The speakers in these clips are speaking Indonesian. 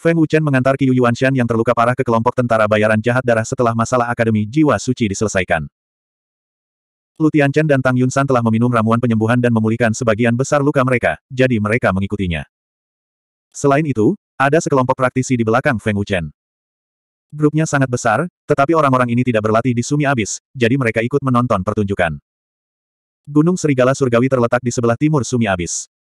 Feng Wuchen mengantar Qiu Yuanshan yang terluka parah ke kelompok tentara bayaran jahat darah setelah masalah Akademi Jiwa Suci diselesaikan. Lu Tianchen dan Tang Yunsan telah meminum ramuan penyembuhan dan memulihkan sebagian besar luka mereka, jadi mereka mengikutinya. Selain itu, ada sekelompok praktisi di belakang Feng Wuchen. Grupnya sangat besar, tetapi orang-orang ini tidak berlatih di Sumi Abis, jadi mereka ikut menonton pertunjukan. Gunung Serigala Surgawi terletak di sebelah timur Sumi Abis.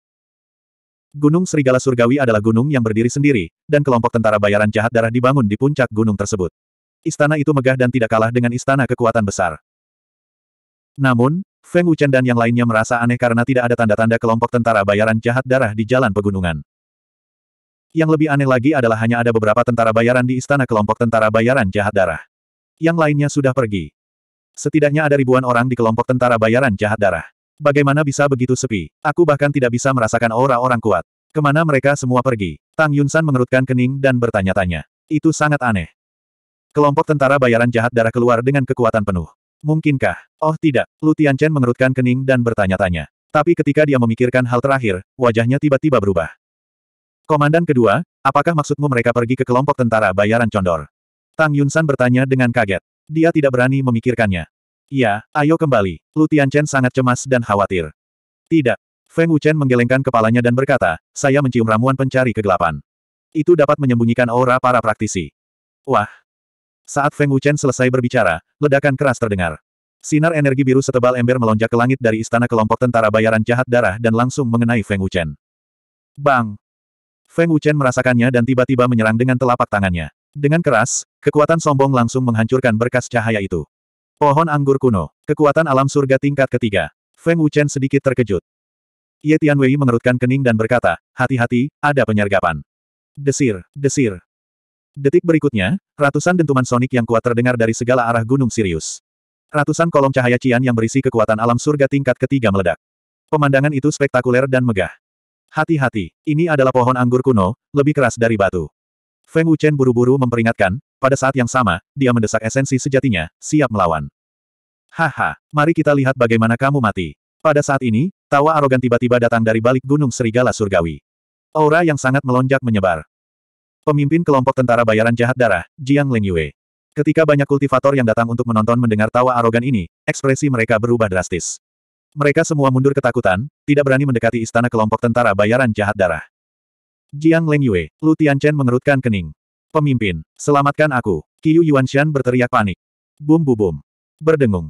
Gunung Serigala Surgawi adalah gunung yang berdiri sendiri, dan kelompok tentara bayaran jahat darah dibangun di puncak gunung tersebut. Istana itu megah dan tidak kalah dengan istana kekuatan besar. Namun, Feng Wuchen dan yang lainnya merasa aneh karena tidak ada tanda-tanda kelompok tentara bayaran jahat darah di jalan pegunungan. Yang lebih aneh lagi adalah hanya ada beberapa tentara bayaran di istana kelompok tentara bayaran jahat darah. Yang lainnya sudah pergi. Setidaknya ada ribuan orang di kelompok tentara bayaran jahat darah. Bagaimana bisa begitu sepi? Aku bahkan tidak bisa merasakan aura orang kuat. Kemana mereka semua pergi? Tang Yunsan mengerutkan kening dan bertanya-tanya. Itu sangat aneh. Kelompok tentara bayaran jahat darah keluar dengan kekuatan penuh. Mungkinkah? Oh tidak, Lu Tianchen mengerutkan kening dan bertanya-tanya. Tapi ketika dia memikirkan hal terakhir, wajahnya tiba-tiba berubah. Komandan kedua, apakah maksudmu mereka pergi ke kelompok tentara bayaran condor? Tang Yunsan bertanya dengan kaget. Dia tidak berani memikirkannya. Iya, ayo kembali. Lu Tianchen sangat cemas dan khawatir. Tidak. Feng Wuchen menggelengkan kepalanya dan berkata, saya mencium ramuan pencari kegelapan. Itu dapat menyembunyikan aura para praktisi. Wah. Saat Feng Wuchen selesai berbicara, ledakan keras terdengar. Sinar energi biru setebal ember melonjak ke langit dari istana kelompok tentara bayaran jahat darah dan langsung mengenai Feng Wuchen. Bang! Feng Wuchen merasakannya dan tiba-tiba menyerang dengan telapak tangannya. Dengan keras, kekuatan sombong langsung menghancurkan berkas cahaya itu. Pohon anggur kuno. Kekuatan alam surga tingkat ketiga. Feng Wuchen sedikit terkejut. Ye Tianwei mengerutkan kening dan berkata, hati-hati, ada penyergapan. Desir, desir. Detik berikutnya, ratusan dentuman sonik yang kuat terdengar dari segala arah Gunung Sirius. Ratusan kolom cahaya cian yang berisi kekuatan alam surga tingkat ketiga meledak. Pemandangan itu spektakuler dan megah. Hati-hati, ini adalah pohon anggur kuno, lebih keras dari batu. Feng Wuchen buru-buru memperingatkan, pada saat yang sama, dia mendesak esensi sejatinya, siap melawan. Haha, mari kita lihat bagaimana kamu mati. Pada saat ini, tawa arogan tiba-tiba datang dari balik gunung serigala surgawi. Aura yang sangat melonjak menyebar. Pemimpin kelompok tentara bayaran jahat darah, Jiang Yue. Ketika banyak kultivator yang datang untuk menonton mendengar tawa arogan ini, ekspresi mereka berubah drastis. Mereka semua mundur ketakutan, tidak berani mendekati istana kelompok tentara bayaran jahat darah. Jiang Lengyue, Lu Tianchen mengerutkan kening. Pemimpin, selamatkan aku. Qiu Yuanshan berteriak panik. Bum bum bum. Berdengung.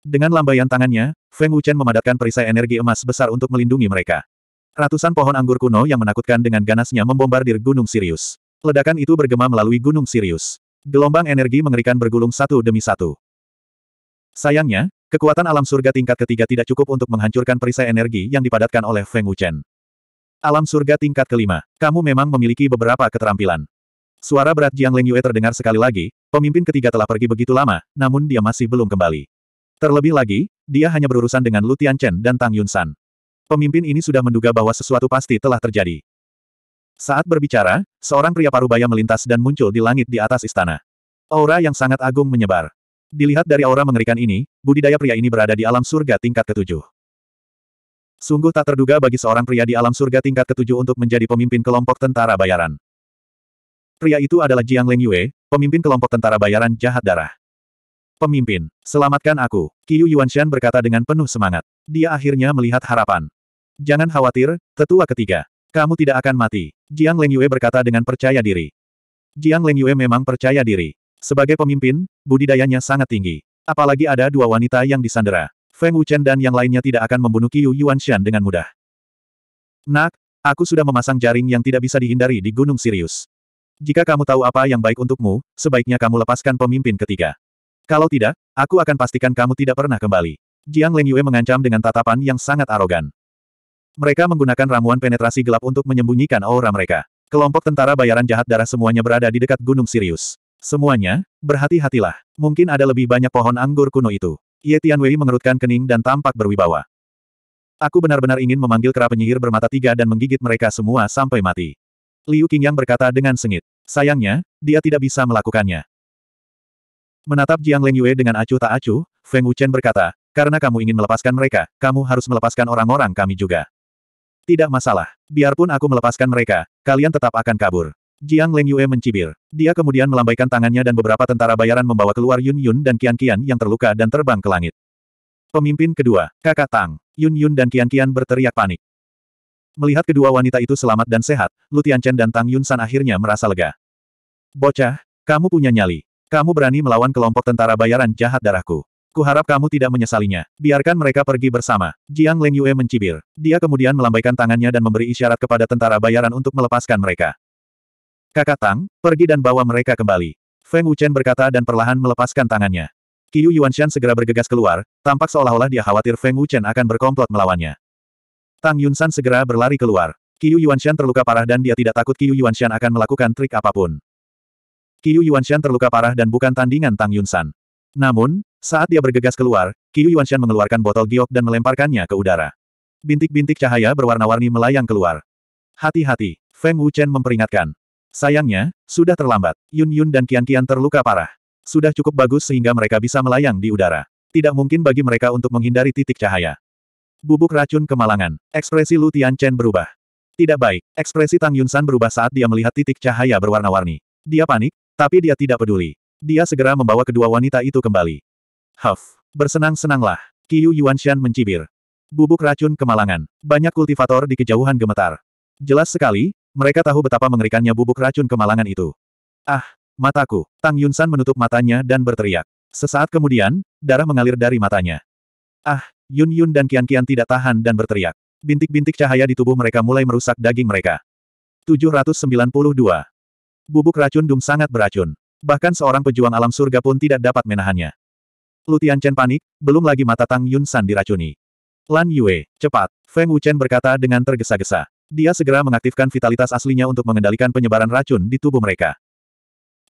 Dengan lambaian tangannya, Feng Wuchen memadatkan perisai energi emas besar untuk melindungi mereka. Ratusan pohon anggur kuno yang menakutkan dengan ganasnya membombardir Gunung Sirius. Ledakan itu bergema melalui Gunung Sirius. Gelombang energi mengerikan bergulung satu demi satu. Sayangnya, kekuatan alam surga tingkat ketiga tidak cukup untuk menghancurkan perisai energi yang dipadatkan oleh Feng Wuchen. Alam surga tingkat kelima. Kamu memang memiliki beberapa keterampilan. Suara berat Jiang Leng Yue terdengar sekali lagi, pemimpin ketiga telah pergi begitu lama, namun dia masih belum kembali. Terlebih lagi, dia hanya berurusan dengan Lu Tian Chen dan Tang Yun San. Pemimpin ini sudah menduga bahwa sesuatu pasti telah terjadi. Saat berbicara, seorang pria parubaya melintas dan muncul di langit di atas istana. Aura yang sangat agung menyebar. Dilihat dari aura mengerikan ini, budidaya pria ini berada di alam surga tingkat ketujuh. Sungguh tak terduga bagi seorang pria di alam surga tingkat ketujuh untuk menjadi pemimpin kelompok tentara bayaran. Pria itu adalah Jiang Leng Yue, pemimpin kelompok tentara bayaran jahat darah. Pemimpin, selamatkan aku, Qiu Yuanshan berkata dengan penuh semangat. Dia akhirnya melihat harapan. Jangan khawatir, tetua ketiga. Kamu tidak akan mati, Jiang Leng Yue berkata dengan percaya diri. Jiang Leng Yue memang percaya diri. Sebagai pemimpin, budidayanya sangat tinggi. Apalagi ada dua wanita yang disandera. Feng Wuchen dan yang lainnya tidak akan membunuh Qiu Yuanshan dengan mudah. Nak, aku sudah memasang jaring yang tidak bisa dihindari di Gunung Sirius. Jika kamu tahu apa yang baik untukmu, sebaiknya kamu lepaskan pemimpin ketiga. Kalau tidak, aku akan pastikan kamu tidak pernah kembali. Jiang Yue mengancam dengan tatapan yang sangat arogan. Mereka menggunakan ramuan penetrasi gelap untuk menyembunyikan aura mereka. Kelompok tentara bayaran jahat darah semuanya berada di dekat Gunung Sirius. Semuanya, berhati-hatilah. Mungkin ada lebih banyak pohon anggur kuno itu. Ye Tianwei mengerutkan kening dan tampak berwibawa. Aku benar-benar ingin memanggil kera penyihir bermata tiga dan menggigit mereka semua sampai mati. Liu Qingyang berkata dengan sengit. Sayangnya, dia tidak bisa melakukannya. Menatap Jiang Yue dengan acuh tak acuh, Feng Wuchen berkata, karena kamu ingin melepaskan mereka, kamu harus melepaskan orang-orang kami juga. Tidak masalah, biarpun aku melepaskan mereka, kalian tetap akan kabur. Jiang Leng Yue mencibir. Dia kemudian melambaikan tangannya dan beberapa tentara bayaran membawa keluar Yun Yun dan Qian Qian yang terluka dan terbang ke langit. Pemimpin kedua, kakak Tang, Yun Yun dan Qian Qian berteriak panik. Melihat kedua wanita itu selamat dan sehat, Lu Tianchen dan Tang Yun San akhirnya merasa lega. Bocah, kamu punya nyali. Kamu berani melawan kelompok tentara bayaran jahat darahku. Kuharap kamu tidak menyesalinya. Biarkan mereka pergi bersama. Jiang Leng Yue mencibir. Dia kemudian melambaikan tangannya dan memberi isyarat kepada tentara bayaran untuk melepaskan mereka. Kakak Tang, pergi dan bawa mereka kembali. Feng Wuchen berkata dan perlahan melepaskan tangannya. Qiu Yuanshan segera bergegas keluar, tampak seolah-olah dia khawatir Feng Wuchen akan berkomplot melawannya. Tang Yunshan segera berlari keluar. Qiu Yuanshan terluka parah dan dia tidak takut Qiu Yuanshan akan melakukan trik apapun. Qiu Yuanshan terluka parah dan bukan tandingan Tang Yunshan. Namun, saat dia bergegas keluar, Qiu Yuanshan mengeluarkan botol giok dan melemparkannya ke udara. Bintik-bintik cahaya berwarna-warni melayang keluar. Hati-hati, Feng Wuchen memperingatkan. Sayangnya, sudah terlambat. Yun Yun dan Kian Kian terluka parah. Sudah cukup bagus sehingga mereka bisa melayang di udara. Tidak mungkin bagi mereka untuk menghindari titik cahaya. Bubuk racun kemalangan. Ekspresi Lu Chen berubah. Tidak baik. Ekspresi Tang Yunshan berubah saat dia melihat titik cahaya berwarna-warni. Dia panik, tapi dia tidak peduli. Dia segera membawa kedua wanita itu kembali. Huff. Bersenang-senanglah. Qiu Shan mencibir. Bubuk racun kemalangan. Banyak kultivator di kejauhan gemetar. Jelas sekali, mereka tahu betapa mengerikannya bubuk racun kemalangan itu. Ah, mataku. Tang Yunsan menutup matanya dan berteriak. Sesaat kemudian, darah mengalir dari matanya. Ah, Yun Yun dan Kian Kian tidak tahan dan berteriak. Bintik-bintik cahaya di tubuh mereka mulai merusak daging mereka. 792. Bubuk racun Dum sangat beracun. Bahkan seorang pejuang alam surga pun tidak dapat menahannya. Lutian Chen panik, belum lagi mata Tang Yun San diracuni. Lan Yue, cepat, Feng Wuchen berkata dengan tergesa-gesa. Dia segera mengaktifkan vitalitas aslinya untuk mengendalikan penyebaran racun di tubuh mereka.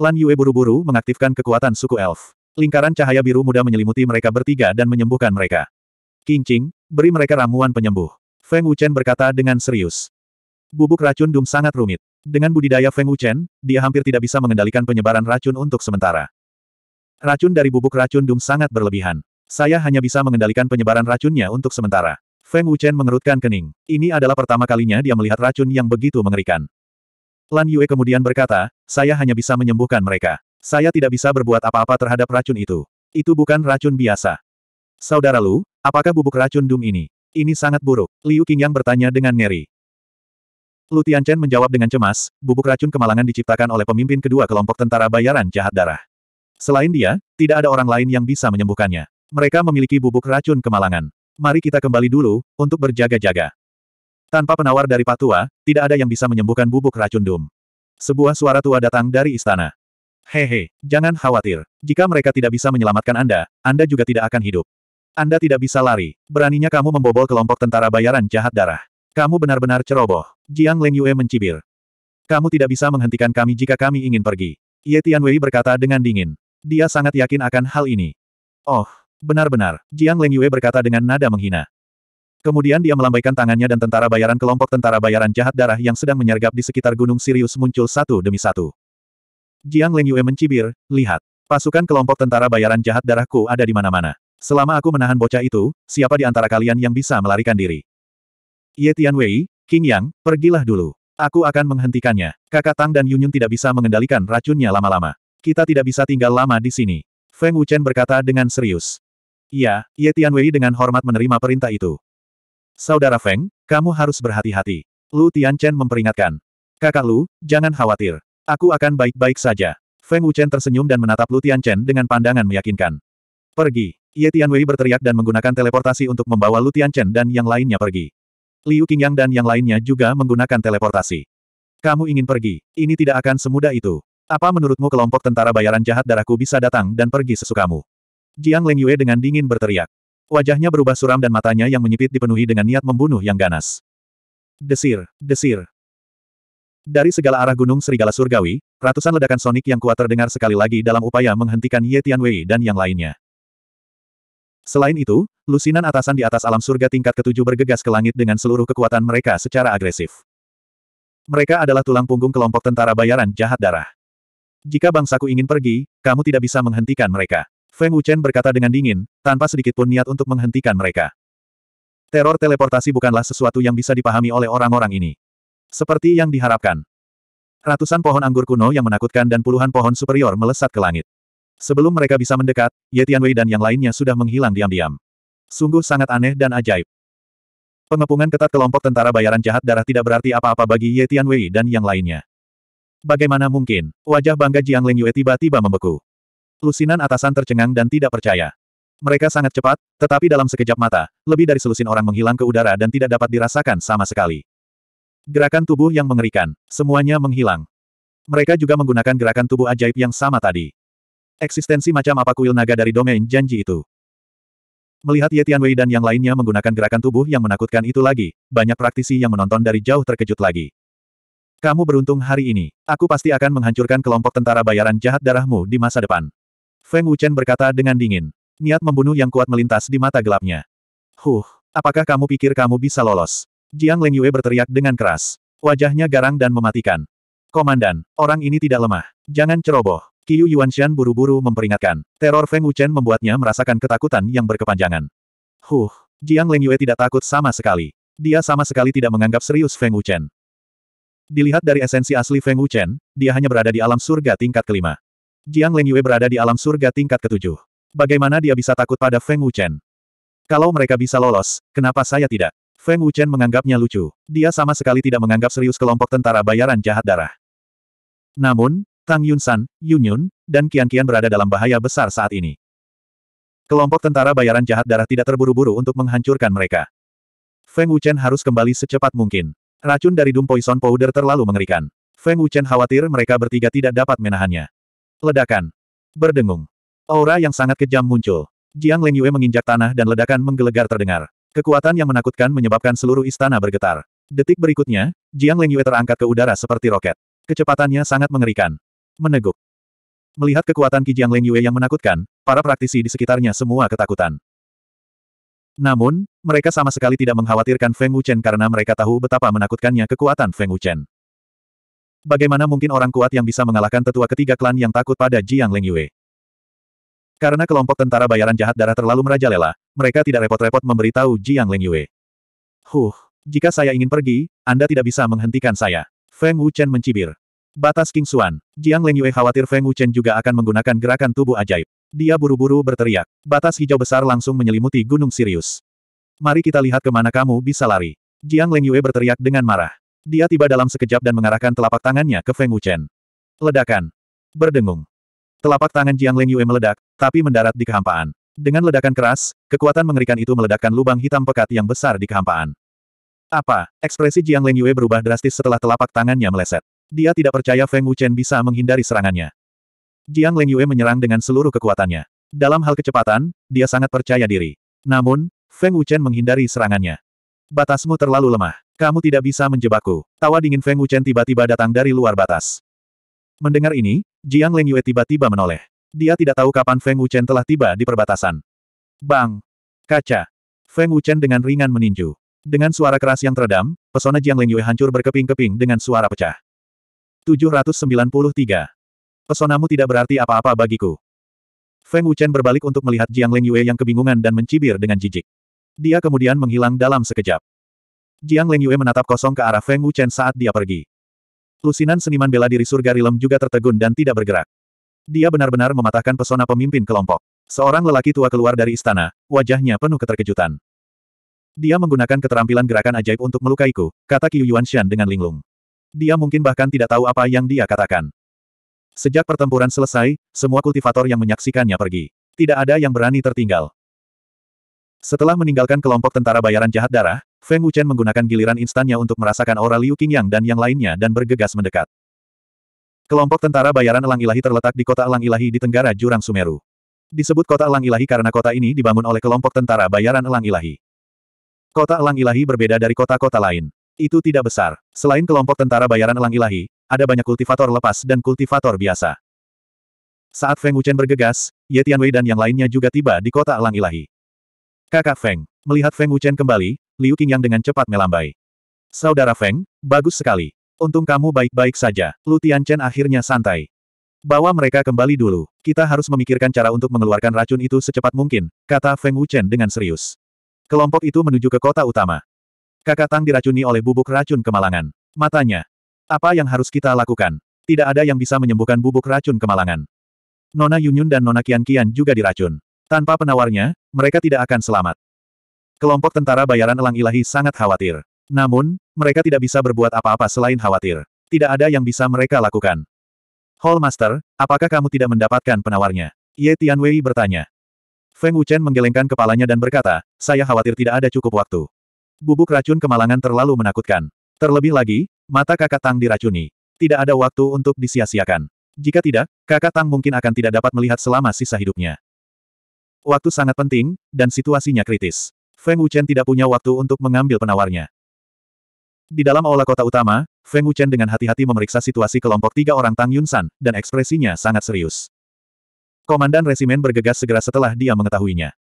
Lan Yue buru-buru mengaktifkan kekuatan suku elf. Lingkaran cahaya biru muda menyelimuti mereka bertiga dan menyembuhkan mereka. King beri mereka ramuan penyembuh. Feng Wuchen berkata dengan serius. Bubuk racun Dum sangat rumit. Dengan budidaya Feng Wuchen, dia hampir tidak bisa mengendalikan penyebaran racun untuk sementara. Racun dari bubuk racun Dum sangat berlebihan. Saya hanya bisa mengendalikan penyebaran racunnya untuk sementara. Feng Wuchen mengerutkan kening. Ini adalah pertama kalinya dia melihat racun yang begitu mengerikan. Lan Yue kemudian berkata, saya hanya bisa menyembuhkan mereka. Saya tidak bisa berbuat apa-apa terhadap racun itu. Itu bukan racun biasa. Saudara Lu, apakah bubuk racun Dung ini? Ini sangat buruk. Liu Qingyang bertanya dengan ngeri. Lu Tianchen menjawab dengan cemas, bubuk racun kemalangan diciptakan oleh pemimpin kedua kelompok tentara bayaran jahat darah. Selain dia, tidak ada orang lain yang bisa menyembuhkannya. Mereka memiliki bubuk racun kemalangan. Mari kita kembali dulu, untuk berjaga-jaga. Tanpa penawar dari Patua, tidak ada yang bisa menyembuhkan bubuk racun Dum. Sebuah suara tua datang dari istana. Hehe, jangan khawatir. Jika mereka tidak bisa menyelamatkan Anda, Anda juga tidak akan hidup. Anda tidak bisa lari. Beraninya kamu membobol kelompok tentara bayaran jahat darah. Kamu benar-benar ceroboh. Jiang Leng Yue mencibir. Kamu tidak bisa menghentikan kami jika kami ingin pergi. Ye Tianwei berkata dengan dingin. Dia sangat yakin akan hal ini. Oh, Benar-benar, Jiang Lengyue berkata dengan nada menghina. Kemudian dia melambaikan tangannya dan tentara bayaran kelompok tentara bayaran jahat darah yang sedang menyergap di sekitar Gunung Sirius muncul satu demi satu. Jiang Lengyue mencibir, lihat. Pasukan kelompok tentara bayaran jahat darahku ada di mana-mana. Selama aku menahan bocah itu, siapa di antara kalian yang bisa melarikan diri? Ye Tianwei, King Yang, pergilah dulu. Aku akan menghentikannya. Kakak Tang dan Yunyun tidak bisa mengendalikan racunnya lama-lama. Kita tidak bisa tinggal lama di sini. Feng Wuchen berkata dengan serius. Iya, Ye Tianwei dengan hormat menerima perintah itu. Saudara Feng, kamu harus berhati-hati. Lu Tianchen memperingatkan. Kakak Lu, jangan khawatir. Aku akan baik-baik saja. Feng Wuchen tersenyum dan menatap Lu Tianchen dengan pandangan meyakinkan. Pergi. Ye Tianwei berteriak dan menggunakan teleportasi untuk membawa Lu Tianchen dan yang lainnya pergi. Liu Qingyang dan yang lainnya juga menggunakan teleportasi. Kamu ingin pergi, ini tidak akan semudah itu. Apa menurutmu kelompok tentara bayaran jahat darahku bisa datang dan pergi sesukamu? Jiang Lengyue dengan dingin berteriak. Wajahnya berubah suram dan matanya yang menyipit dipenuhi dengan niat membunuh yang ganas. Desir, desir. Dari segala arah gunung serigala surgawi, ratusan ledakan sonik yang kuat terdengar sekali lagi dalam upaya menghentikan Ye Tianwei dan yang lainnya. Selain itu, lusinan atasan di atas alam surga tingkat ketujuh bergegas ke langit dengan seluruh kekuatan mereka secara agresif. Mereka adalah tulang punggung kelompok tentara bayaran jahat darah. Jika bangsaku ingin pergi, kamu tidak bisa menghentikan mereka. Feng Wuchen berkata dengan dingin, tanpa sedikit pun niat untuk menghentikan mereka. Teror teleportasi bukanlah sesuatu yang bisa dipahami oleh orang-orang ini. Seperti yang diharapkan. Ratusan pohon anggur kuno yang menakutkan dan puluhan pohon superior melesat ke langit. Sebelum mereka bisa mendekat, Ye Tianwei dan yang lainnya sudah menghilang diam-diam. Sungguh sangat aneh dan ajaib. Pengepungan ketat kelompok tentara bayaran jahat darah tidak berarti apa-apa bagi Ye Tianwei dan yang lainnya. Bagaimana mungkin? Wajah bangga Jiang Yue tiba-tiba membeku. Lusinan atasan tercengang dan tidak percaya. Mereka sangat cepat, tetapi dalam sekejap mata, lebih dari selusin orang menghilang ke udara dan tidak dapat dirasakan sama sekali. Gerakan tubuh yang mengerikan, semuanya menghilang. Mereka juga menggunakan gerakan tubuh ajaib yang sama tadi. Eksistensi macam apa kuil naga dari domain janji itu? Melihat Ye Tianwei dan yang lainnya menggunakan gerakan tubuh yang menakutkan itu lagi, banyak praktisi yang menonton dari jauh terkejut lagi. Kamu beruntung hari ini. Aku pasti akan menghancurkan kelompok tentara bayaran jahat darahmu di masa depan. Feng Wuchen berkata dengan dingin. Niat membunuh yang kuat melintas di mata gelapnya. Huh, apakah kamu pikir kamu bisa lolos? Jiang Leng Yue berteriak dengan keras. Wajahnya garang dan mematikan. Komandan, orang ini tidak lemah. Jangan ceroboh. Qiu Yuanshan buru-buru memperingatkan. Teror Feng Wuchen membuatnya merasakan ketakutan yang berkepanjangan. Huh, Jiang Leng Yue tidak takut sama sekali. Dia sama sekali tidak menganggap serius Feng Wuchen. Dilihat dari esensi asli Feng Wuchen, dia hanya berada di alam surga tingkat kelima. Jiang Lengyue berada di alam surga tingkat ketujuh. Bagaimana dia bisa takut pada Feng Wuchen? Kalau mereka bisa lolos, kenapa saya tidak? Feng Wuchen menganggapnya lucu. Dia sama sekali tidak menganggap serius kelompok tentara bayaran jahat darah. Namun, Tang Yunsan, Yun Yun, dan Qian Qian berada dalam bahaya besar saat ini. Kelompok tentara bayaran jahat darah tidak terburu-buru untuk menghancurkan mereka. Feng Wuchen harus kembali secepat mungkin. Racun dari Doom Poison Powder terlalu mengerikan. Feng Wuchen khawatir mereka bertiga tidak dapat menahannya. Ledakan. Berdengung. Aura yang sangat kejam muncul. Jiang Yue menginjak tanah dan ledakan menggelegar terdengar. Kekuatan yang menakutkan menyebabkan seluruh istana bergetar. Detik berikutnya, Jiang Yue terangkat ke udara seperti roket. Kecepatannya sangat mengerikan. Meneguk. Melihat kekuatan Ki Jiang Yue yang menakutkan, para praktisi di sekitarnya semua ketakutan. Namun, mereka sama sekali tidak mengkhawatirkan Feng Wuchen karena mereka tahu betapa menakutkannya kekuatan Feng Wuchen. Bagaimana mungkin orang kuat yang bisa mengalahkan tetua ketiga klan yang takut pada Jiang Yue? Karena kelompok tentara bayaran jahat darah terlalu merajalela, mereka tidak repot-repot memberitahu Jiang Yue. Huh, jika saya ingin pergi, Anda tidak bisa menghentikan saya. Feng Wuchen mencibir. Batas King Xuan. Jiang Yue khawatir Feng Wuchen juga akan menggunakan gerakan tubuh ajaib. Dia buru-buru berteriak. Batas hijau besar langsung menyelimuti Gunung Sirius. Mari kita lihat kemana kamu bisa lari. Jiang Yue berteriak dengan marah. Dia tiba dalam sekejap dan mengarahkan telapak tangannya ke Feng Wuchen. Ledakan. Berdengung. Telapak tangan Jiang Leng Yue meledak, tapi mendarat di kehampaan. Dengan ledakan keras, kekuatan mengerikan itu meledakkan lubang hitam pekat yang besar di kehampaan. Apa? Ekspresi Jiang Leng Yue berubah drastis setelah telapak tangannya meleset. Dia tidak percaya Feng Wuchen bisa menghindari serangannya. Jiang Leng Yue menyerang dengan seluruh kekuatannya. Dalam hal kecepatan, dia sangat percaya diri. Namun, Feng Wuchen menghindari serangannya. Batasmu terlalu lemah. Kamu tidak bisa menjebakku. Tawa dingin Feng Wuchen tiba-tiba datang dari luar batas. Mendengar ini, Jiang Yue tiba-tiba menoleh. Dia tidak tahu kapan Feng Wuchen telah tiba di perbatasan. Bang! Kaca! Feng Wuchen dengan ringan meninju. Dengan suara keras yang teredam, pesona Jiang Yue hancur berkeping-keping dengan suara pecah. 793. Pesonamu tidak berarti apa-apa bagiku. Feng Wuchen berbalik untuk melihat Jiang Yue yang kebingungan dan mencibir dengan jijik. Dia kemudian menghilang dalam sekejap. Jiang Lengyue menatap kosong ke arah Feng Wuchen saat dia pergi. Lusinan seniman bela diri surga Rilem juga tertegun dan tidak bergerak. Dia benar-benar mematahkan pesona pemimpin kelompok. Seorang lelaki tua keluar dari istana, wajahnya penuh keterkejutan. Dia menggunakan keterampilan gerakan ajaib untuk melukaiku, kata Qiu Yuanshan dengan linglung. Dia mungkin bahkan tidak tahu apa yang dia katakan. Sejak pertempuran selesai, semua kultivator yang menyaksikannya pergi. Tidak ada yang berani tertinggal. Setelah meninggalkan kelompok tentara bayaran jahat darah, Feng Wuchen menggunakan giliran instannya untuk merasakan aura Liu Qingyang dan yang lainnya dan bergegas mendekat. Kelompok tentara bayaran Elang Ilahi terletak di kota Elang Ilahi di tenggara Jurang Sumeru. Disebut kota Elang Ilahi karena kota ini dibangun oleh kelompok tentara bayaran Elang Ilahi. Kota Elang Ilahi berbeda dari kota-kota lain. Itu tidak besar. Selain kelompok tentara bayaran Elang Ilahi, ada banyak kultivator lepas dan kultivator biasa. Saat Feng Wuchen bergegas, Ye Tianwei dan yang lainnya juga tiba di kota Elang Ilahi. Kakak Feng, melihat Feng Wuchen kembali, Liu Qingyang dengan cepat melambai. Saudara Feng, bagus sekali. Untung kamu baik-baik saja. Lu Tianchen akhirnya santai. Bawa mereka kembali dulu. Kita harus memikirkan cara untuk mengeluarkan racun itu secepat mungkin, kata Feng Wuchen dengan serius. Kelompok itu menuju ke kota utama. Kakak Tang diracuni oleh bubuk racun kemalangan. Matanya. Apa yang harus kita lakukan? Tidak ada yang bisa menyembuhkan bubuk racun kemalangan. Nona Yunyun dan Nona Kian Kian juga diracun. Tanpa penawarnya, mereka tidak akan selamat. Kelompok tentara bayaran elang ilahi sangat khawatir. Namun, mereka tidak bisa berbuat apa-apa selain khawatir. Tidak ada yang bisa mereka lakukan. Hall Master, apakah kamu tidak mendapatkan penawarnya? Ye Tianwei bertanya. Feng Wuchen menggelengkan kepalanya dan berkata, saya khawatir tidak ada cukup waktu. Bubuk racun kemalangan terlalu menakutkan. Terlebih lagi, mata kakak Tang diracuni. Tidak ada waktu untuk disia-siakan. Jika tidak, kakak Tang mungkin akan tidak dapat melihat selama sisa hidupnya. Waktu sangat penting, dan situasinya kritis. Feng Wuchen tidak punya waktu untuk mengambil penawarnya. Di dalam aula kota utama, Feng Wuchen dengan hati-hati memeriksa situasi kelompok tiga orang Tang Yunsan, dan ekspresinya sangat serius. Komandan resimen bergegas segera setelah dia mengetahuinya.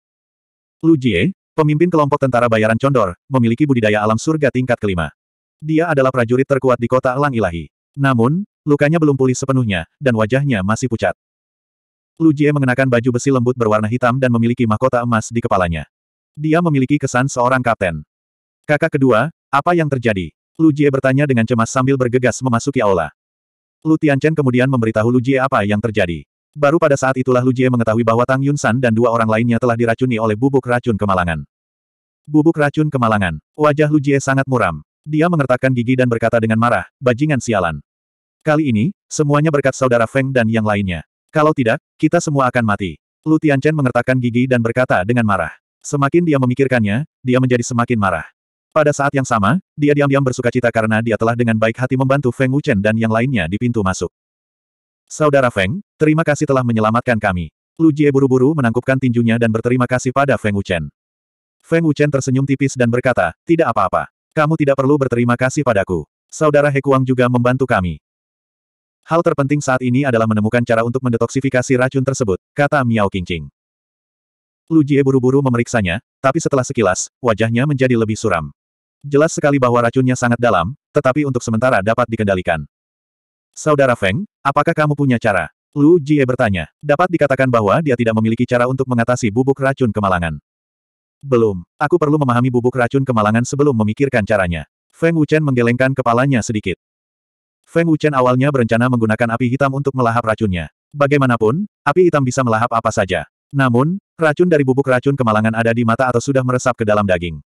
Lu Jie, pemimpin kelompok tentara bayaran Condor, memiliki budidaya alam surga tingkat kelima. Dia adalah prajurit terkuat di kota Elang Ilahi. Namun, lukanya belum pulih sepenuhnya, dan wajahnya masih pucat. Lu Jie mengenakan baju besi lembut berwarna hitam dan memiliki mahkota emas di kepalanya. Dia memiliki kesan seorang kapten. Kakak kedua, apa yang terjadi? Lu Jie bertanya dengan cemas sambil bergegas memasuki aula. Lu Tianchen kemudian memberitahu Lu Jie apa yang terjadi. Baru pada saat itulah Lu Jie mengetahui bahwa Tang Yun San dan dua orang lainnya telah diracuni oleh bubuk racun kemalangan. Bubuk racun kemalangan. Wajah Lu Jie sangat muram. Dia mengertakkan gigi dan berkata dengan marah, bajingan sialan. Kali ini, semuanya berkat saudara Feng dan yang lainnya. Kalau tidak, kita semua akan mati. Lu Tianchen mengertakkan gigi dan berkata dengan marah. Semakin dia memikirkannya, dia menjadi semakin marah. Pada saat yang sama, dia diam-diam bersuka cita karena dia telah dengan baik hati membantu Feng Wuchen dan yang lainnya di pintu masuk. Saudara Feng, terima kasih telah menyelamatkan kami. Lu Jie buru-buru menangkupkan tinjunya dan berterima kasih pada Feng Wuchen. Feng Wuchen tersenyum tipis dan berkata, tidak apa-apa. Kamu tidak perlu berterima kasih padaku. Saudara He Kuang juga membantu kami. Hal terpenting saat ini adalah menemukan cara untuk mendetoksifikasi racun tersebut, kata Miao Qingqing. Lu Jie buru-buru memeriksanya, tapi setelah sekilas, wajahnya menjadi lebih suram. Jelas sekali bahwa racunnya sangat dalam, tetapi untuk sementara dapat dikendalikan. Saudara Feng, apakah kamu punya cara? Lu Jie bertanya. Dapat dikatakan bahwa dia tidak memiliki cara untuk mengatasi bubuk racun kemalangan. Belum, aku perlu memahami bubuk racun kemalangan sebelum memikirkan caranya. Feng Wuchen menggelengkan kepalanya sedikit. Feng Wuchen awalnya berencana menggunakan api hitam untuk melahap racunnya. Bagaimanapun, api hitam bisa melahap apa saja. Namun, racun dari bubuk racun kemalangan ada di mata atau sudah meresap ke dalam daging.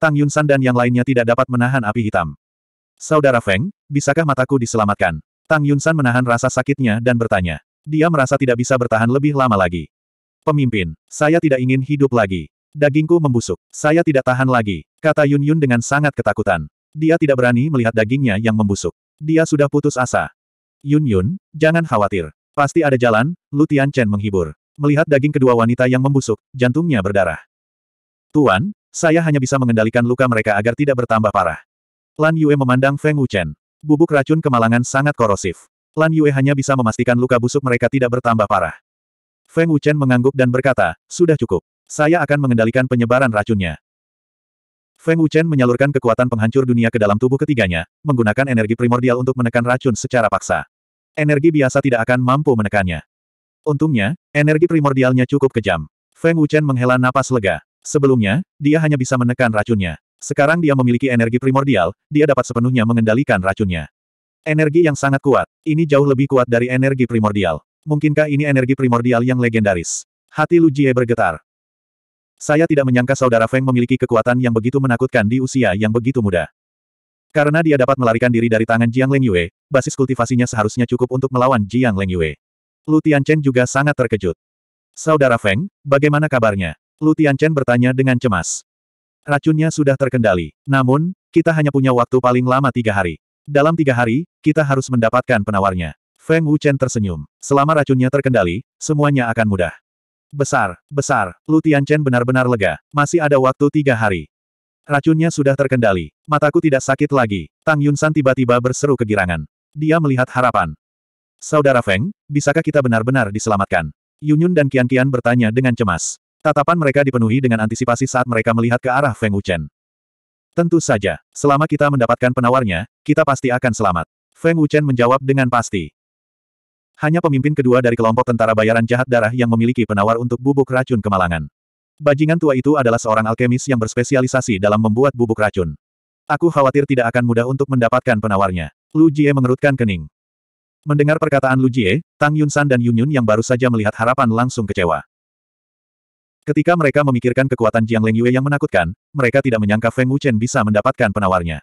Tang Yunsan dan yang lainnya tidak dapat menahan api hitam. Saudara Feng, bisakah mataku diselamatkan? Tang Yunsan menahan rasa sakitnya dan bertanya. Dia merasa tidak bisa bertahan lebih lama lagi. Pemimpin, saya tidak ingin hidup lagi. Dagingku membusuk. Saya tidak tahan lagi, kata Yun Yun dengan sangat ketakutan. Dia tidak berani melihat dagingnya yang membusuk. Dia sudah putus asa. Yun Yun, jangan khawatir. Pasti ada jalan, Lu Tian Chen menghibur. Melihat daging kedua wanita yang membusuk, jantungnya berdarah. Tuan, saya hanya bisa mengendalikan luka mereka agar tidak bertambah parah. Lan Yue memandang Feng Wuchen. Bubuk racun kemalangan sangat korosif. Lan Yue hanya bisa memastikan luka busuk mereka tidak bertambah parah. Feng Wuchen mengangguk dan berkata, sudah cukup. Saya akan mengendalikan penyebaran racunnya. Feng Wuchen menyalurkan kekuatan penghancur dunia ke dalam tubuh ketiganya, menggunakan energi primordial untuk menekan racun secara paksa. Energi biasa tidak akan mampu menekannya. Untungnya, energi primordialnya cukup kejam. Feng Wuchen menghela napas lega. Sebelumnya, dia hanya bisa menekan racunnya. Sekarang dia memiliki energi primordial, dia dapat sepenuhnya mengendalikan racunnya. Energi yang sangat kuat. Ini jauh lebih kuat dari energi primordial. Mungkinkah ini energi primordial yang legendaris? Hati Lu Jie bergetar. Saya tidak menyangka saudara Feng memiliki kekuatan yang begitu menakutkan di usia yang begitu muda. Karena dia dapat melarikan diri dari tangan Jiang Leng Yue, basis kultivasinya seharusnya cukup untuk melawan Jiang Leng Yue. Lu Tianchen juga sangat terkejut. Saudara Feng, bagaimana kabarnya? Lu Tianchen bertanya dengan cemas. Racunnya sudah terkendali. Namun, kita hanya punya waktu paling lama tiga hari. Dalam tiga hari, kita harus mendapatkan penawarnya. Feng Wuchen tersenyum. Selama racunnya terkendali, semuanya akan mudah. Besar, besar, Lu Tianchen benar-benar lega. Masih ada waktu tiga hari. Racunnya sudah terkendali. Mataku tidak sakit lagi. Tang Yunsan tiba-tiba berseru kegirangan. Dia melihat harapan. Saudara Feng, bisakah kita benar-benar diselamatkan? Yunyun dan Qian-Qian bertanya dengan cemas. Tatapan mereka dipenuhi dengan antisipasi saat mereka melihat ke arah Feng Wuchen. Tentu saja, selama kita mendapatkan penawarnya, kita pasti akan selamat. Feng Wuchen menjawab dengan pasti. Hanya pemimpin kedua dari kelompok tentara bayaran jahat darah yang memiliki penawar untuk bubuk racun kemalangan. Bajingan tua itu adalah seorang alkemis yang berspesialisasi dalam membuat bubuk racun. Aku khawatir tidak akan mudah untuk mendapatkan penawarnya. Lu Jie mengerutkan kening. Mendengar perkataan Lu Jie, Tang Yunsan dan Yun Yun yang baru saja melihat harapan langsung kecewa. Ketika mereka memikirkan kekuatan Jiang Leng Yue yang menakutkan, mereka tidak menyangka Feng Wuchen bisa mendapatkan penawarnya.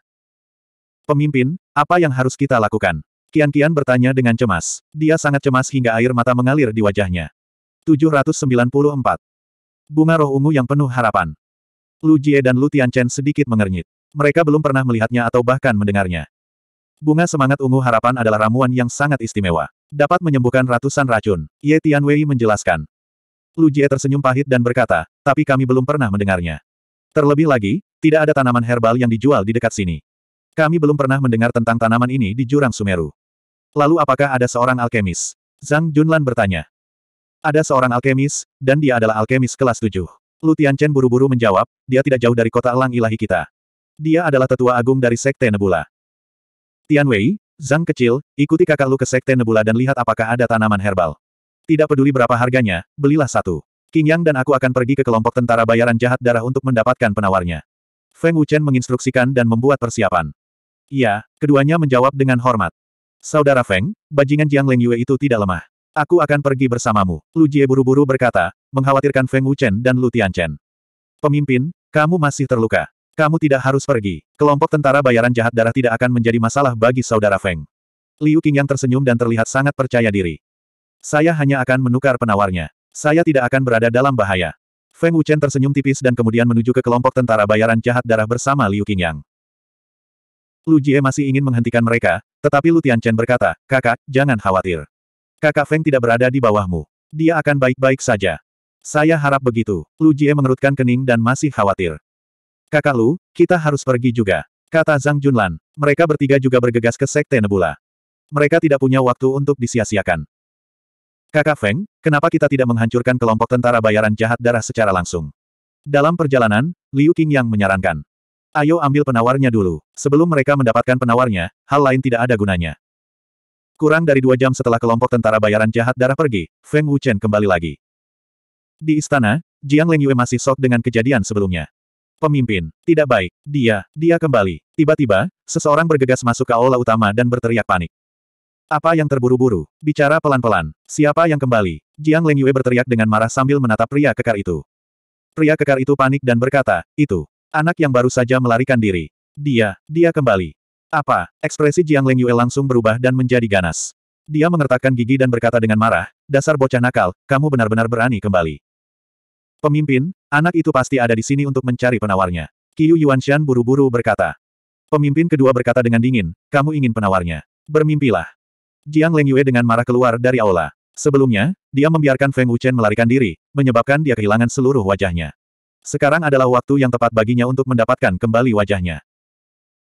Pemimpin, apa yang harus kita lakukan? Kian Kian bertanya dengan cemas. Dia sangat cemas hingga air mata mengalir di wajahnya. 794. Bunga roh ungu yang penuh harapan. Lu Jie dan Lu Tianchen sedikit mengernyit. Mereka belum pernah melihatnya atau bahkan mendengarnya. Bunga semangat ungu harapan adalah ramuan yang sangat istimewa. Dapat menyembuhkan ratusan racun. Ye Tianwei menjelaskan. Lu Jie tersenyum pahit dan berkata, tapi kami belum pernah mendengarnya. Terlebih lagi, tidak ada tanaman herbal yang dijual di dekat sini. Kami belum pernah mendengar tentang tanaman ini di jurang Sumeru. Lalu apakah ada seorang alkemis? Zhang Junlan bertanya. Ada seorang alkemis, dan dia adalah alkemis kelas 7. Lu Tianchen buru-buru menjawab, dia tidak jauh dari kota elang ilahi kita. Dia adalah tetua agung dari Sekte Nebula. Tian Wei, Zhang kecil, ikuti kakak lu ke Sekte Nebula dan lihat apakah ada tanaman herbal. Tidak peduli berapa harganya, belilah satu. King Yang dan aku akan pergi ke kelompok tentara bayaran jahat darah untuk mendapatkan penawarnya. Feng Wuchen menginstruksikan dan membuat persiapan. Iya, keduanya menjawab dengan hormat. Saudara Feng, bajingan Jiang Leng Yue itu tidak lemah. Aku akan pergi bersamamu. Lu Jie buru-buru berkata, mengkhawatirkan Feng Wuchen dan Lu Tianchen. Pemimpin, kamu masih terluka. Kamu tidak harus pergi. Kelompok tentara bayaran jahat darah tidak akan menjadi masalah bagi saudara Feng. Liu Qingyang tersenyum dan terlihat sangat percaya diri. Saya hanya akan menukar penawarnya. Saya tidak akan berada dalam bahaya. Feng Wuchen tersenyum tipis dan kemudian menuju ke kelompok tentara bayaran jahat darah bersama Liu Qingyang. Lu Jie masih ingin menghentikan mereka, tetapi Lu Tianchen berkata, Kakak, jangan khawatir. Kakak Feng tidak berada di bawahmu. Dia akan baik-baik saja. Saya harap begitu. Lu Jie mengerutkan kening dan masih khawatir. Kakak Lu, kita harus pergi juga. Kata Zhang Junlan. Mereka bertiga juga bergegas ke Sekte Nebula. Mereka tidak punya waktu untuk disia-siakan. Kakak Feng, kenapa kita tidak menghancurkan kelompok tentara bayaran jahat darah secara langsung? Dalam perjalanan, Liu yang menyarankan. Ayo ambil penawarnya dulu. Sebelum mereka mendapatkan penawarnya, hal lain tidak ada gunanya. Kurang dari dua jam setelah kelompok tentara bayaran jahat darah pergi, Feng Wuchen kembali lagi. Di istana, Jiang Lengyue masih sok dengan kejadian sebelumnya. Pemimpin. Tidak baik. Dia, dia kembali. Tiba-tiba, seseorang bergegas masuk ke aula utama dan berteriak panik. Apa yang terburu-buru? Bicara pelan-pelan. Siapa yang kembali? Jiang Lengyue berteriak dengan marah sambil menatap pria kekar itu. Pria kekar itu panik dan berkata, itu. Anak yang baru saja melarikan diri. Dia, dia kembali. Apa? Ekspresi Jiang Lengyue langsung berubah dan menjadi ganas. Dia mengertakkan gigi dan berkata dengan marah, dasar bocah nakal, kamu benar-benar berani kembali. Pemimpin, anak itu pasti ada di sini untuk mencari penawarnya. Qiu Yuanshan buru-buru berkata. Pemimpin kedua berkata dengan dingin, kamu ingin penawarnya. Bermimpilah. Jiang Lengyue dengan marah keluar dari aula. Sebelumnya, dia membiarkan Feng Wuchen melarikan diri, menyebabkan dia kehilangan seluruh wajahnya. Sekarang adalah waktu yang tepat baginya untuk mendapatkan kembali wajahnya.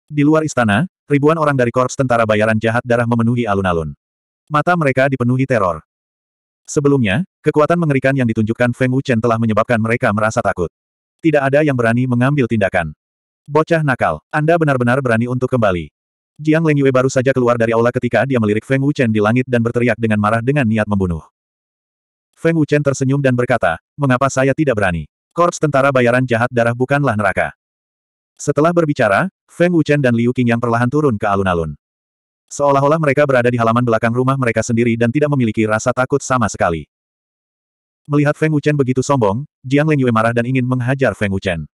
Di luar istana, ribuan orang dari korps tentara bayaran jahat darah memenuhi alun-alun. Mata mereka dipenuhi teror. Sebelumnya, kekuatan mengerikan yang ditunjukkan Feng Wuchen telah menyebabkan mereka merasa takut. Tidak ada yang berani mengambil tindakan. Bocah nakal, Anda benar-benar berani untuk kembali. Jiang Lengyue baru saja keluar dari aula ketika dia melirik Feng Wuchen di langit dan berteriak dengan marah dengan niat membunuh. Feng Wuchen tersenyum dan berkata, mengapa saya tidak berani? Korps tentara bayaran jahat darah bukanlah neraka. Setelah berbicara, Feng Wuchen dan Liu Qing yang perlahan turun ke alun-alun. Seolah-olah mereka berada di halaman belakang rumah mereka sendiri dan tidak memiliki rasa takut sama sekali. Melihat Feng Wuchen begitu sombong, Jiang Yue marah dan ingin menghajar Feng Wuchen.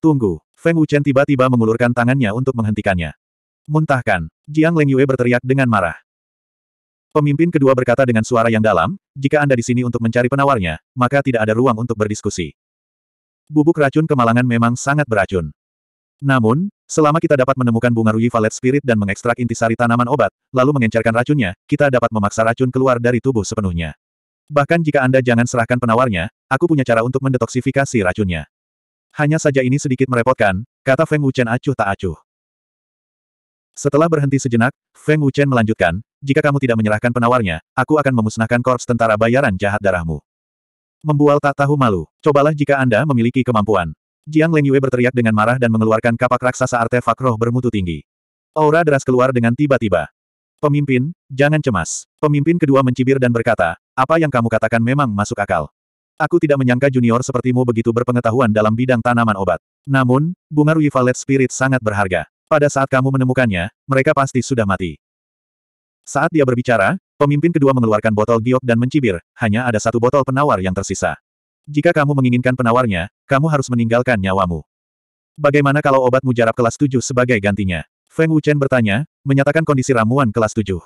Tunggu, Feng Wuchen tiba-tiba mengulurkan tangannya untuk menghentikannya. Muntahkan, Jiang Yue berteriak dengan marah. Pemimpin kedua berkata dengan suara yang dalam, jika Anda di sini untuk mencari penawarnya, maka tidak ada ruang untuk berdiskusi. Bubuk racun kemalangan memang sangat beracun. Namun, selama kita dapat menemukan bunga Ruyi Valet Spirit dan mengekstrak intisari tanaman obat, lalu mengencarkan racunnya, kita dapat memaksa racun keluar dari tubuh sepenuhnya. Bahkan jika Anda jangan serahkan penawarnya, aku punya cara untuk mendetoksifikasi racunnya. Hanya saja ini sedikit merepotkan, kata Feng Wuchen acuh tak acuh. Setelah berhenti sejenak, Feng Wuchen melanjutkan, jika kamu tidak menyerahkan penawarnya, aku akan memusnahkan korps tentara bayaran jahat darahmu. Membual tak tahu malu, cobalah jika Anda memiliki kemampuan. Jiang Lengyue berteriak dengan marah dan mengeluarkan kapak raksasa artefak roh bermutu tinggi. Aura deras keluar dengan tiba-tiba. Pemimpin, jangan cemas. Pemimpin kedua mencibir dan berkata, apa yang kamu katakan memang masuk akal. Aku tidak menyangka junior sepertimu begitu berpengetahuan dalam bidang tanaman obat. Namun, bunga Rui Valet Spirit sangat berharga. Pada saat kamu menemukannya, mereka pasti sudah mati. Saat dia berbicara, pemimpin kedua mengeluarkan botol giok dan mencibir, hanya ada satu botol penawar yang tersisa. Jika kamu menginginkan penawarnya, kamu harus meninggalkan nyawamu. Bagaimana kalau obat mujarab kelas 7 sebagai gantinya? Feng Wuchen bertanya, menyatakan kondisi ramuan kelas 7.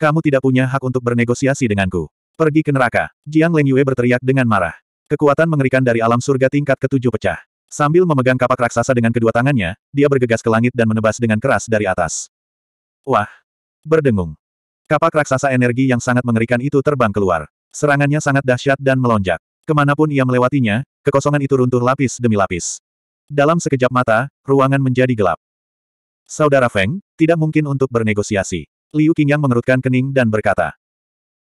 Kamu tidak punya hak untuk bernegosiasi denganku. Pergi ke neraka. Jiang Leng Yue berteriak dengan marah. Kekuatan mengerikan dari alam surga tingkat ketujuh pecah. Sambil memegang kapak raksasa dengan kedua tangannya, dia bergegas ke langit dan menebas dengan keras dari atas. Wah! Berdengung. Kapak raksasa energi yang sangat mengerikan itu terbang keluar. Serangannya sangat dahsyat dan melonjak. Kemanapun ia melewatinya, kekosongan itu runtuh lapis demi lapis. Dalam sekejap mata, ruangan menjadi gelap. Saudara Feng, tidak mungkin untuk bernegosiasi. Liu Qingyang mengerutkan kening dan berkata.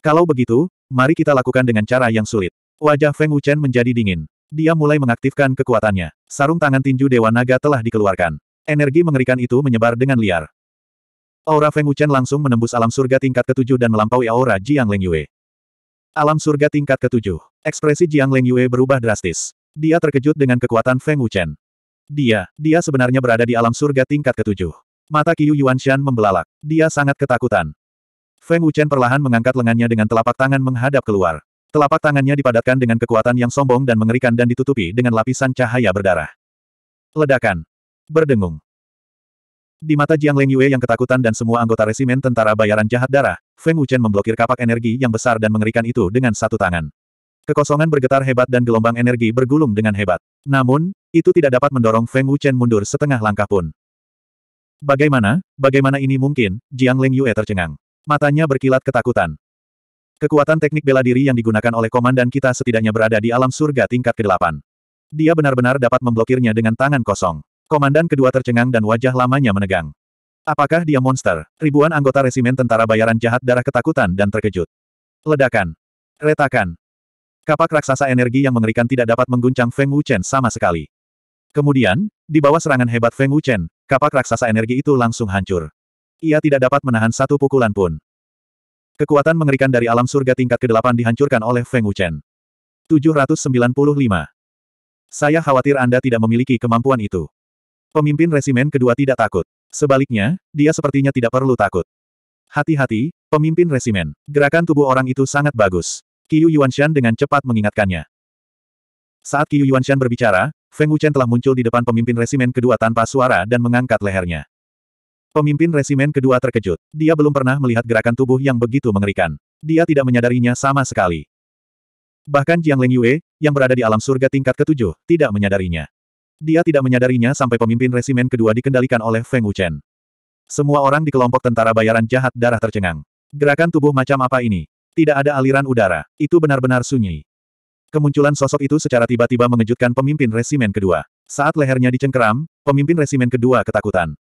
Kalau begitu, mari kita lakukan dengan cara yang sulit. Wajah Feng Wuchen menjadi dingin. Dia mulai mengaktifkan kekuatannya. Sarung tangan tinju Dewa Naga telah dikeluarkan. Energi mengerikan itu menyebar dengan liar. Aura Feng Wuchen langsung menembus alam surga tingkat ketujuh dan melampaui aura Jiang Lengyue. Alam surga tingkat ketujuh. Ekspresi Jiang Leng Yue berubah drastis. Dia terkejut dengan kekuatan Feng Wuchen. Dia, dia sebenarnya berada di alam surga tingkat ketujuh. Mata Qiu Yuanshan membelalak. Dia sangat ketakutan. Feng Wuchen perlahan mengangkat lengannya dengan telapak tangan menghadap keluar. Telapak tangannya dipadatkan dengan kekuatan yang sombong dan mengerikan dan ditutupi dengan lapisan cahaya berdarah. Ledakan. Berdengung. Di mata Jiang Leng Yue yang ketakutan dan semua anggota resimen tentara bayaran jahat darah, Feng Wuchen memblokir kapak energi yang besar dan mengerikan itu dengan satu tangan. Kekosongan bergetar hebat dan gelombang energi bergulung dengan hebat. Namun, itu tidak dapat mendorong Feng Wuchen mundur setengah langkah pun. Bagaimana, bagaimana ini mungkin, Jiang Leng Yue tercengang. Matanya berkilat ketakutan. Kekuatan teknik bela diri yang digunakan oleh komandan kita setidaknya berada di alam surga tingkat ke-8. Dia benar-benar dapat memblokirnya dengan tangan kosong. Komandan kedua tercengang dan wajah lamanya menegang. Apakah dia monster? Ribuan anggota resimen tentara bayaran jahat darah ketakutan dan terkejut. Ledakan. Retakan. Kapak raksasa energi yang mengerikan tidak dapat mengguncang Feng Wuchen sama sekali. Kemudian, di bawah serangan hebat Feng Wuchen, kapak raksasa energi itu langsung hancur. Ia tidak dapat menahan satu pukulan pun. Kekuatan mengerikan dari alam surga tingkat ke-8 dihancurkan oleh Feng Wuchen. 795. Saya khawatir Anda tidak memiliki kemampuan itu. Pemimpin resimen kedua tidak takut. Sebaliknya, dia sepertinya tidak perlu takut. Hati-hati, pemimpin resimen. Gerakan tubuh orang itu sangat bagus. Qiyu Yuanshan dengan cepat mengingatkannya. Saat Qiyu Yuanshan berbicara, Feng Wuchen telah muncul di depan pemimpin resimen kedua tanpa suara dan mengangkat lehernya. Pemimpin resimen kedua terkejut. Dia belum pernah melihat gerakan tubuh yang begitu mengerikan. Dia tidak menyadarinya sama sekali. Bahkan Jiang Leng Yue, yang berada di alam surga tingkat ketujuh, tidak menyadarinya. Dia tidak menyadarinya sampai pemimpin resimen kedua dikendalikan oleh Feng Wuchen. Semua orang di kelompok tentara bayaran jahat darah tercengang. Gerakan tubuh macam apa ini? Tidak ada aliran udara. Itu benar-benar sunyi. Kemunculan sosok itu secara tiba-tiba mengejutkan pemimpin resimen kedua. Saat lehernya dicengkeram, pemimpin resimen kedua ketakutan.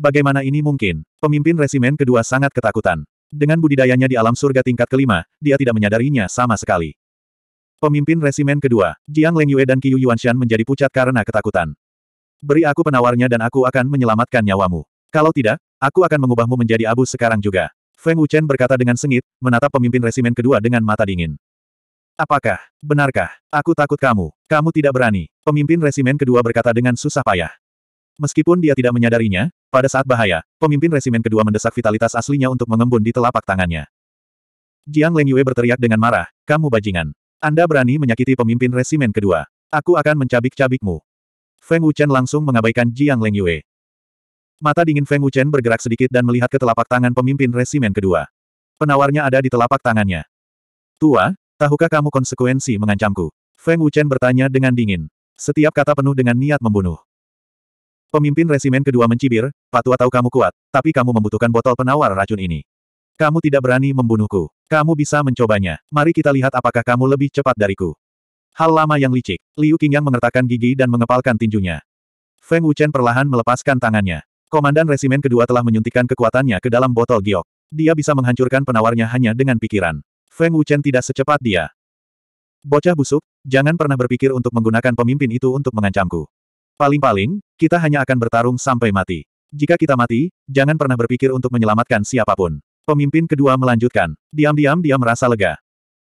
Bagaimana ini mungkin? Pemimpin resimen kedua sangat ketakutan. Dengan budidayanya di alam surga tingkat kelima, dia tidak menyadarinya sama sekali. Pemimpin resimen kedua, Jiang Lengyue dan Qiyu Yuanshan menjadi pucat karena ketakutan. Beri aku penawarnya dan aku akan menyelamatkan nyawamu. Kalau tidak, aku akan mengubahmu menjadi abu sekarang juga. Feng Wuchen berkata dengan sengit, menatap pemimpin resimen kedua dengan mata dingin. Apakah, benarkah, aku takut kamu, kamu tidak berani, pemimpin resimen kedua berkata dengan susah payah. Meskipun dia tidak menyadarinya, pada saat bahaya, pemimpin resimen kedua mendesak vitalitas aslinya untuk mengembun di telapak tangannya. Jiang Leng Yue berteriak dengan marah, kamu bajingan. Anda berani menyakiti pemimpin resimen kedua. Aku akan mencabik-cabikmu. Feng Wuchen langsung mengabaikan Jiang Leng Yue. Mata dingin Feng Wuchen bergerak sedikit dan melihat ke telapak tangan pemimpin resimen kedua. Penawarnya ada di telapak tangannya. Tua, tahukah kamu konsekuensi mengancamku? Feng Wuchen bertanya dengan dingin. Setiap kata penuh dengan niat membunuh. Pemimpin resimen kedua mencibir, Pak tua tahu kamu kuat, tapi kamu membutuhkan botol penawar racun ini. Kamu tidak berani membunuhku. Kamu bisa mencobanya. Mari kita lihat apakah kamu lebih cepat dariku. Hal lama yang licik. Liu Qingyang mengertakkan gigi dan mengepalkan tinjunya. Feng Wuchen perlahan melepaskan tangannya. Komandan Resimen kedua telah menyuntikkan kekuatannya ke dalam botol giok. Dia bisa menghancurkan penawarnya hanya dengan pikiran. Feng Wuchen tidak secepat dia. Bocah busuk, jangan pernah berpikir untuk menggunakan pemimpin itu untuk mengancamku. Paling-paling, kita hanya akan bertarung sampai mati. Jika kita mati, jangan pernah berpikir untuk menyelamatkan siapapun. Pemimpin kedua melanjutkan. Diam-diam dia merasa lega.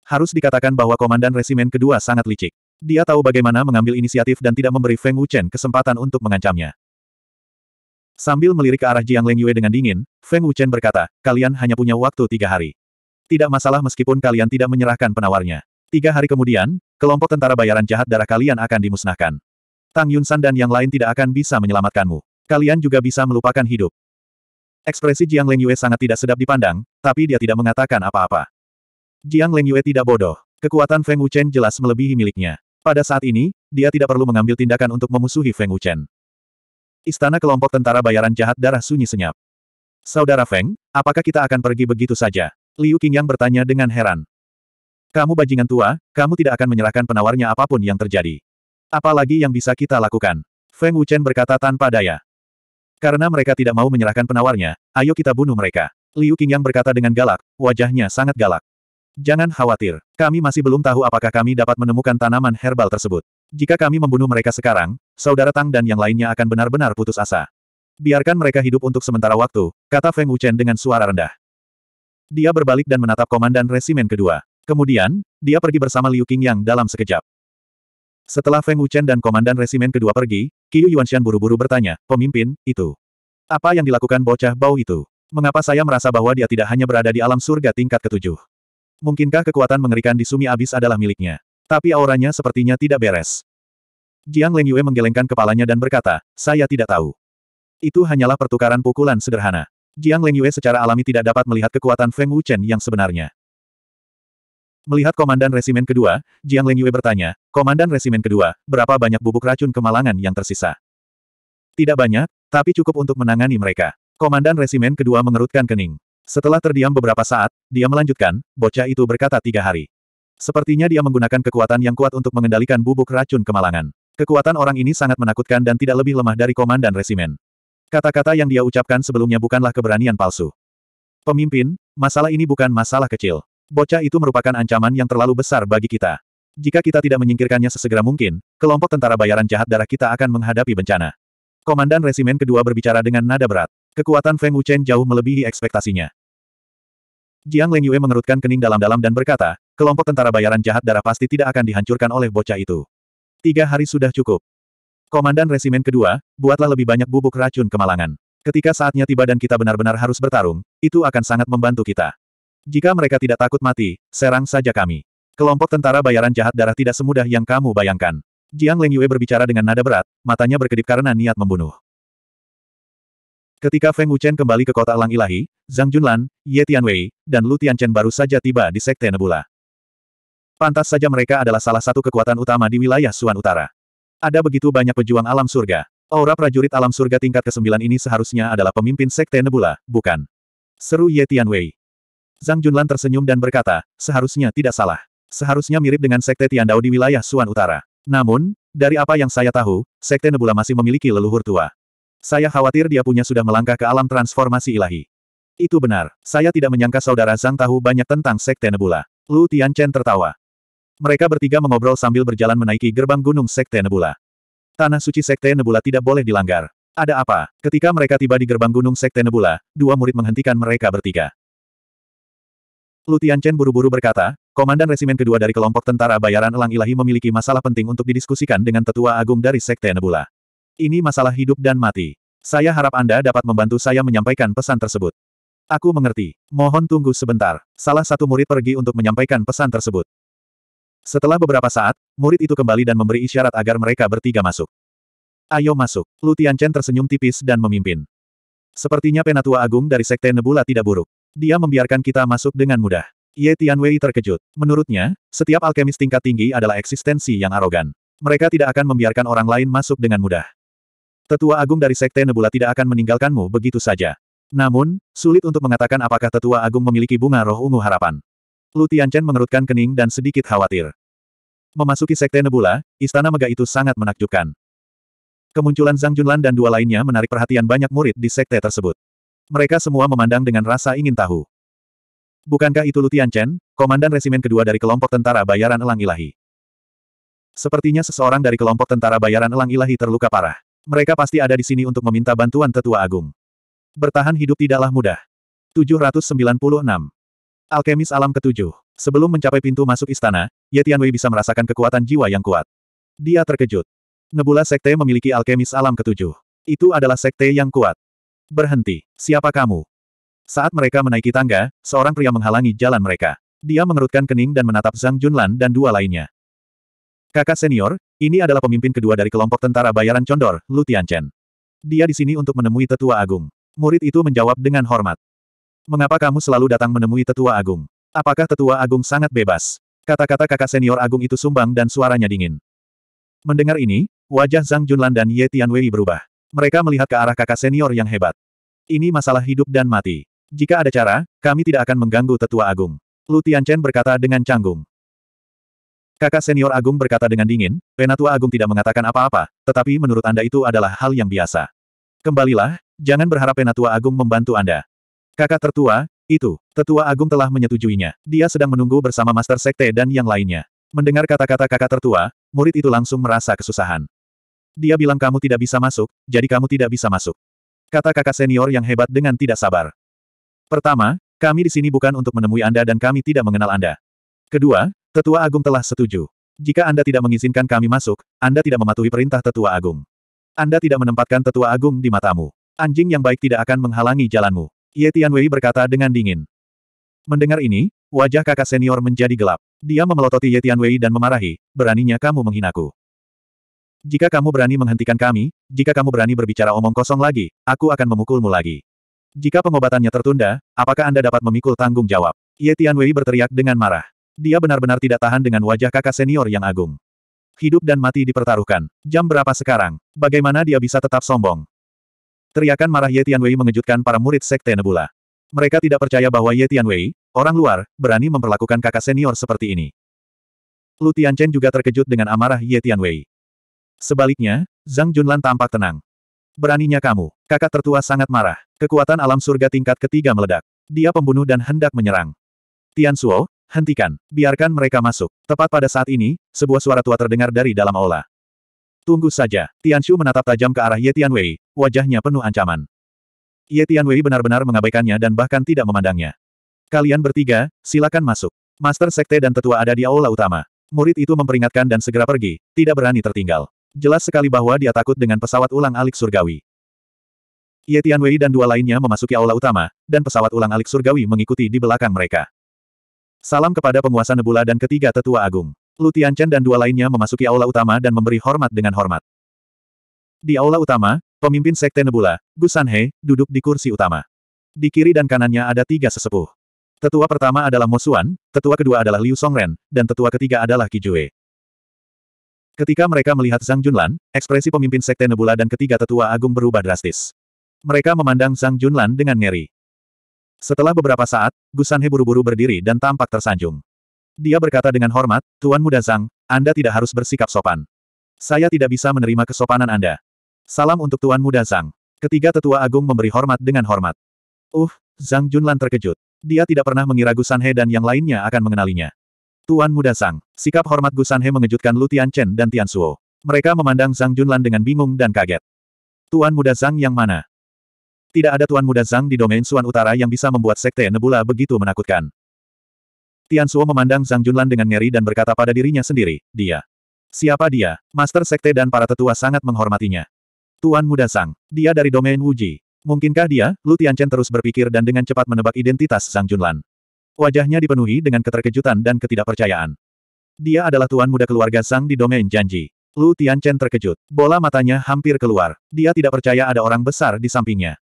Harus dikatakan bahwa komandan resimen kedua sangat licik. Dia tahu bagaimana mengambil inisiatif dan tidak memberi Feng Wuchen kesempatan untuk mengancamnya. Sambil melirik ke arah Jiang Leng Yue dengan dingin, Feng Wuchen berkata, kalian hanya punya waktu tiga hari. Tidak masalah meskipun kalian tidak menyerahkan penawarnya. Tiga hari kemudian, kelompok tentara bayaran jahat darah kalian akan dimusnahkan. Tang Yunsan dan yang lain tidak akan bisa menyelamatkanmu. Kalian juga bisa melupakan hidup. Ekspresi Jiang Leng Yue sangat tidak sedap dipandang, tapi dia tidak mengatakan apa-apa. Jiang Leng Yue tidak bodoh. Kekuatan Feng Wuchen jelas melebihi miliknya. Pada saat ini, dia tidak perlu mengambil tindakan untuk memusuhi Feng Wuchen. Istana kelompok tentara bayaran jahat darah sunyi senyap. Saudara Feng, apakah kita akan pergi begitu saja? Liu Qingyang bertanya dengan heran. Kamu bajingan tua, kamu tidak akan menyerahkan penawarnya apapun yang terjadi. Apalagi yang bisa kita lakukan? Feng Wuchen berkata tanpa daya. Karena mereka tidak mau menyerahkan penawarnya, ayo kita bunuh mereka. Liu Qingyang berkata dengan galak, wajahnya sangat galak. Jangan khawatir, kami masih belum tahu apakah kami dapat menemukan tanaman herbal tersebut. Jika kami membunuh mereka sekarang, saudara Tang dan yang lainnya akan benar-benar putus asa. Biarkan mereka hidup untuk sementara waktu, kata Feng Wuchen dengan suara rendah. Dia berbalik dan menatap komandan resimen kedua. Kemudian, dia pergi bersama Liu Qingyang dalam sekejap. Setelah Feng Wuchen dan komandan resimen kedua pergi, Qiu Yuanshan buru-buru bertanya, pemimpin, itu. Apa yang dilakukan bocah bau itu? Mengapa saya merasa bahwa dia tidak hanya berada di alam surga tingkat ketujuh? Mungkinkah kekuatan mengerikan di sumi abis adalah miliknya? Tapi auranya sepertinya tidak beres. Jiang Lengyue menggelengkan kepalanya dan berkata, saya tidak tahu. Itu hanyalah pertukaran pukulan sederhana. Jiang Lengyue secara alami tidak dapat melihat kekuatan Feng Wuchen yang sebenarnya. Melihat Komandan Resimen kedua, Jiang Lengyue bertanya, Komandan Resimen kedua, berapa banyak bubuk racun kemalangan yang tersisa? Tidak banyak, tapi cukup untuk menangani mereka. Komandan Resimen kedua mengerutkan kening. Setelah terdiam beberapa saat, dia melanjutkan, bocah itu berkata tiga hari. Sepertinya dia menggunakan kekuatan yang kuat untuk mengendalikan bubuk racun kemalangan. Kekuatan orang ini sangat menakutkan dan tidak lebih lemah dari komandan resimen. Kata-kata yang dia ucapkan sebelumnya bukanlah keberanian palsu. Pemimpin, masalah ini bukan masalah kecil. Bocah itu merupakan ancaman yang terlalu besar bagi kita. Jika kita tidak menyingkirkannya sesegera mungkin, kelompok tentara bayaran jahat darah kita akan menghadapi bencana. Komandan resimen kedua berbicara dengan nada berat. Kekuatan Feng Wuchen jauh melebihi ekspektasinya. Jiang Lengyue mengerutkan kening dalam-dalam dan berkata, kelompok tentara bayaran jahat darah pasti tidak akan dihancurkan oleh bocah itu. Tiga hari sudah cukup. Komandan Resimen kedua, buatlah lebih banyak bubuk racun kemalangan. Ketika saatnya tiba dan kita benar-benar harus bertarung, itu akan sangat membantu kita. Jika mereka tidak takut mati, serang saja kami. Kelompok tentara bayaran jahat darah tidak semudah yang kamu bayangkan. Jiang Lengyue berbicara dengan nada berat, matanya berkedip karena niat membunuh. Ketika Feng Wuchen kembali ke kota Elang Ilahi, Zhang Junlan, Ye Tianwei, dan Lu Tianchen baru saja tiba di Sekte Nebula. Pantas saja mereka adalah salah satu kekuatan utama di wilayah Suan Utara. Ada begitu banyak pejuang alam surga. Aura prajurit alam surga tingkat ke-9 ini seharusnya adalah pemimpin Sekte Nebula, bukan? Seru Ye Tianwei. Zhang Junlan tersenyum dan berkata, seharusnya tidak salah. Seharusnya mirip dengan Sekte Tian Dao di wilayah Suan Utara. Namun, dari apa yang saya tahu, Sekte Nebula masih memiliki leluhur tua. Saya khawatir dia punya sudah melangkah ke alam transformasi ilahi. Itu benar, saya tidak menyangka saudara Zhang tahu banyak tentang Sekte Nebula. Lu Tianchen tertawa. Mereka bertiga mengobrol sambil berjalan menaiki gerbang gunung Sekte Nebula. Tanah suci Sekte Nebula tidak boleh dilanggar. Ada apa? Ketika mereka tiba di gerbang gunung Sekte Nebula, dua murid menghentikan mereka bertiga. Lutian Chen buru-buru berkata, Komandan Resimen kedua dari kelompok tentara bayaran Elang Ilahi memiliki masalah penting untuk didiskusikan dengan tetua agung dari Sekte Nebula. Ini masalah hidup dan mati. Saya harap Anda dapat membantu saya menyampaikan pesan tersebut. Aku mengerti. Mohon tunggu sebentar. Salah satu murid pergi untuk menyampaikan pesan tersebut. Setelah beberapa saat, murid itu kembali dan memberi isyarat agar mereka bertiga masuk. Ayo masuk. Lu Tianchen tersenyum tipis dan memimpin. Sepertinya penatua agung dari Sekte Nebula tidak buruk. Dia membiarkan kita masuk dengan mudah. Ye Tianwei terkejut. Menurutnya, setiap alkemis tingkat tinggi adalah eksistensi yang arogan. Mereka tidak akan membiarkan orang lain masuk dengan mudah. Tetua agung dari Sekte Nebula tidak akan meninggalkanmu begitu saja. Namun, sulit untuk mengatakan apakah tetua agung memiliki bunga roh ungu harapan. Lu Tianchen mengerutkan kening dan sedikit khawatir. Memasuki Sekte Nebula, istana mega itu sangat menakjubkan. Kemunculan Zhang Junlan dan dua lainnya menarik perhatian banyak murid di sekte tersebut. Mereka semua memandang dengan rasa ingin tahu. Bukankah itu Lu Tianchen, komandan resimen kedua dari kelompok tentara bayaran elang ilahi? Sepertinya seseorang dari kelompok tentara bayaran elang ilahi terluka parah. Mereka pasti ada di sini untuk meminta bantuan tetua agung. Bertahan hidup tidaklah mudah. 796 Alkemis alam ketujuh. Sebelum mencapai pintu masuk istana, Ye Tianwei bisa merasakan kekuatan jiwa yang kuat. Dia terkejut. Nebula Sekte memiliki alkemis alam ketujuh. Itu adalah sekte yang kuat. Berhenti. Siapa kamu? Saat mereka menaiki tangga, seorang pria menghalangi jalan mereka. Dia mengerutkan kening dan menatap Zhang Junlan dan dua lainnya. Kakak senior, ini adalah pemimpin kedua dari kelompok tentara bayaran condor, Lu Tianchen. Dia di sini untuk menemui tetua agung. Murid itu menjawab dengan hormat. Mengapa kamu selalu datang menemui tetua agung? Apakah tetua agung sangat bebas? Kata-kata kakak senior agung itu sumbang dan suaranya dingin. Mendengar ini, wajah Zhang Junlan dan Ye Tianwei berubah. Mereka melihat ke arah kakak senior yang hebat. Ini masalah hidup dan mati. Jika ada cara, kami tidak akan mengganggu tetua agung. Lu Tianchen berkata dengan canggung. Kakak senior agung berkata dengan dingin, penatua agung tidak mengatakan apa-apa, tetapi menurut Anda itu adalah hal yang biasa. Kembalilah, jangan berharap penatua agung membantu Anda. Kakak tertua, itu, tetua agung telah menyetujuinya. Dia sedang menunggu bersama Master Sekte dan yang lainnya. Mendengar kata-kata kakak tertua, murid itu langsung merasa kesusahan. Dia bilang kamu tidak bisa masuk, jadi kamu tidak bisa masuk. Kata kakak senior yang hebat dengan tidak sabar. Pertama, kami di sini bukan untuk menemui Anda dan kami tidak mengenal Anda. Kedua, tetua agung telah setuju. Jika Anda tidak mengizinkan kami masuk, Anda tidak mematuhi perintah tetua agung. Anda tidak menempatkan tetua agung di matamu. Anjing yang baik tidak akan menghalangi jalanmu. Ye Tianwei berkata dengan dingin. Mendengar ini, wajah kakak senior menjadi gelap. Dia memelototi Ye Tianwei dan memarahi, beraninya kamu menghinaku. Jika kamu berani menghentikan kami, jika kamu berani berbicara omong kosong lagi, aku akan memukulmu lagi. Jika pengobatannya tertunda, apakah Anda dapat memikul tanggung jawab? Ye Tianwei berteriak dengan marah. Dia benar-benar tidak tahan dengan wajah kakak senior yang agung. Hidup dan mati dipertaruhkan. Jam berapa sekarang? Bagaimana dia bisa tetap sombong? Teriakan marah Ye Tianwei mengejutkan para murid Sekte Nebula. Mereka tidak percaya bahwa Ye Tianwei, orang luar, berani memperlakukan kakak senior seperti ini. Lu Tianchen juga terkejut dengan amarah Ye Tianwei. Sebaliknya, Zhang Junlan tampak tenang. Beraninya kamu, kakak tertua sangat marah. Kekuatan alam surga tingkat ketiga meledak. Dia pembunuh dan hendak menyerang. Tian Suo, hentikan. Biarkan mereka masuk. Tepat pada saat ini, sebuah suara tua terdengar dari dalam aula. Tunggu saja. Tianxu menatap tajam ke arah Ye Tianwei, wajahnya penuh ancaman. Ye Tianwei benar-benar mengabaikannya dan bahkan tidak memandangnya. Kalian bertiga, silakan masuk. Master Sekte dan tetua ada di aula utama. Murid itu memperingatkan dan segera pergi, tidak berani tertinggal. Jelas sekali bahwa dia takut dengan pesawat ulang-alik surgawi. Ye Tianwei dan dua lainnya memasuki aula utama, dan pesawat ulang-alik surgawi mengikuti di belakang mereka. Salam kepada penguasa Nebula dan ketiga tetua agung. Lu Tianchen dan dua lainnya memasuki aula utama dan memberi hormat dengan hormat. Di aula utama, pemimpin Sekte Nebula, Gu Sanhe, duduk di kursi utama. Di kiri dan kanannya ada tiga sesepuh. Tetua pertama adalah Mosuan, tetua kedua adalah Liu Songren, dan tetua ketiga adalah Ki Jue. Ketika mereka melihat Zhang Junlan, ekspresi pemimpin Sekte Nebula dan ketiga tetua agung berubah drastis. Mereka memandang Zhang Junlan dengan ngeri. Setelah beberapa saat, Sanhe buru-buru berdiri dan tampak tersanjung. Dia berkata dengan hormat, Tuan Muda Zhang, Anda tidak harus bersikap sopan. Saya tidak bisa menerima kesopanan Anda. Salam untuk Tuan Muda Zhang. Ketiga tetua agung memberi hormat dengan hormat. Uh, Zhang Junlan terkejut. Dia tidak pernah mengira Gusanhe dan yang lainnya akan mengenalinya. Tuan Muda Zhang, sikap hormat Gusanhe mengejutkan Lu Chen dan Tian Suo. Mereka memandang Zhang Junlan dengan bingung dan kaget. Tuan Muda Zhang yang mana? Tidak ada Tuan Muda Zhang di domain Suan Utara yang bisa membuat Sekte Nebula begitu menakutkan. Tian Suo memandang Zhang Junlan dengan ngeri dan berkata pada dirinya sendiri, dia. Siapa dia? Master Sekte dan para tetua sangat menghormatinya. Tuan Muda Sang, dia dari domain Wuji. Mungkinkah dia? Lu Tianchen terus berpikir dan dengan cepat menebak identitas Zhang Junlan. Wajahnya dipenuhi dengan keterkejutan dan ketidakpercayaan. Dia adalah tuan muda keluarga Sang di domain Janji. Lu Tianchen terkejut. Bola matanya hampir keluar. Dia tidak percaya ada orang besar di sampingnya.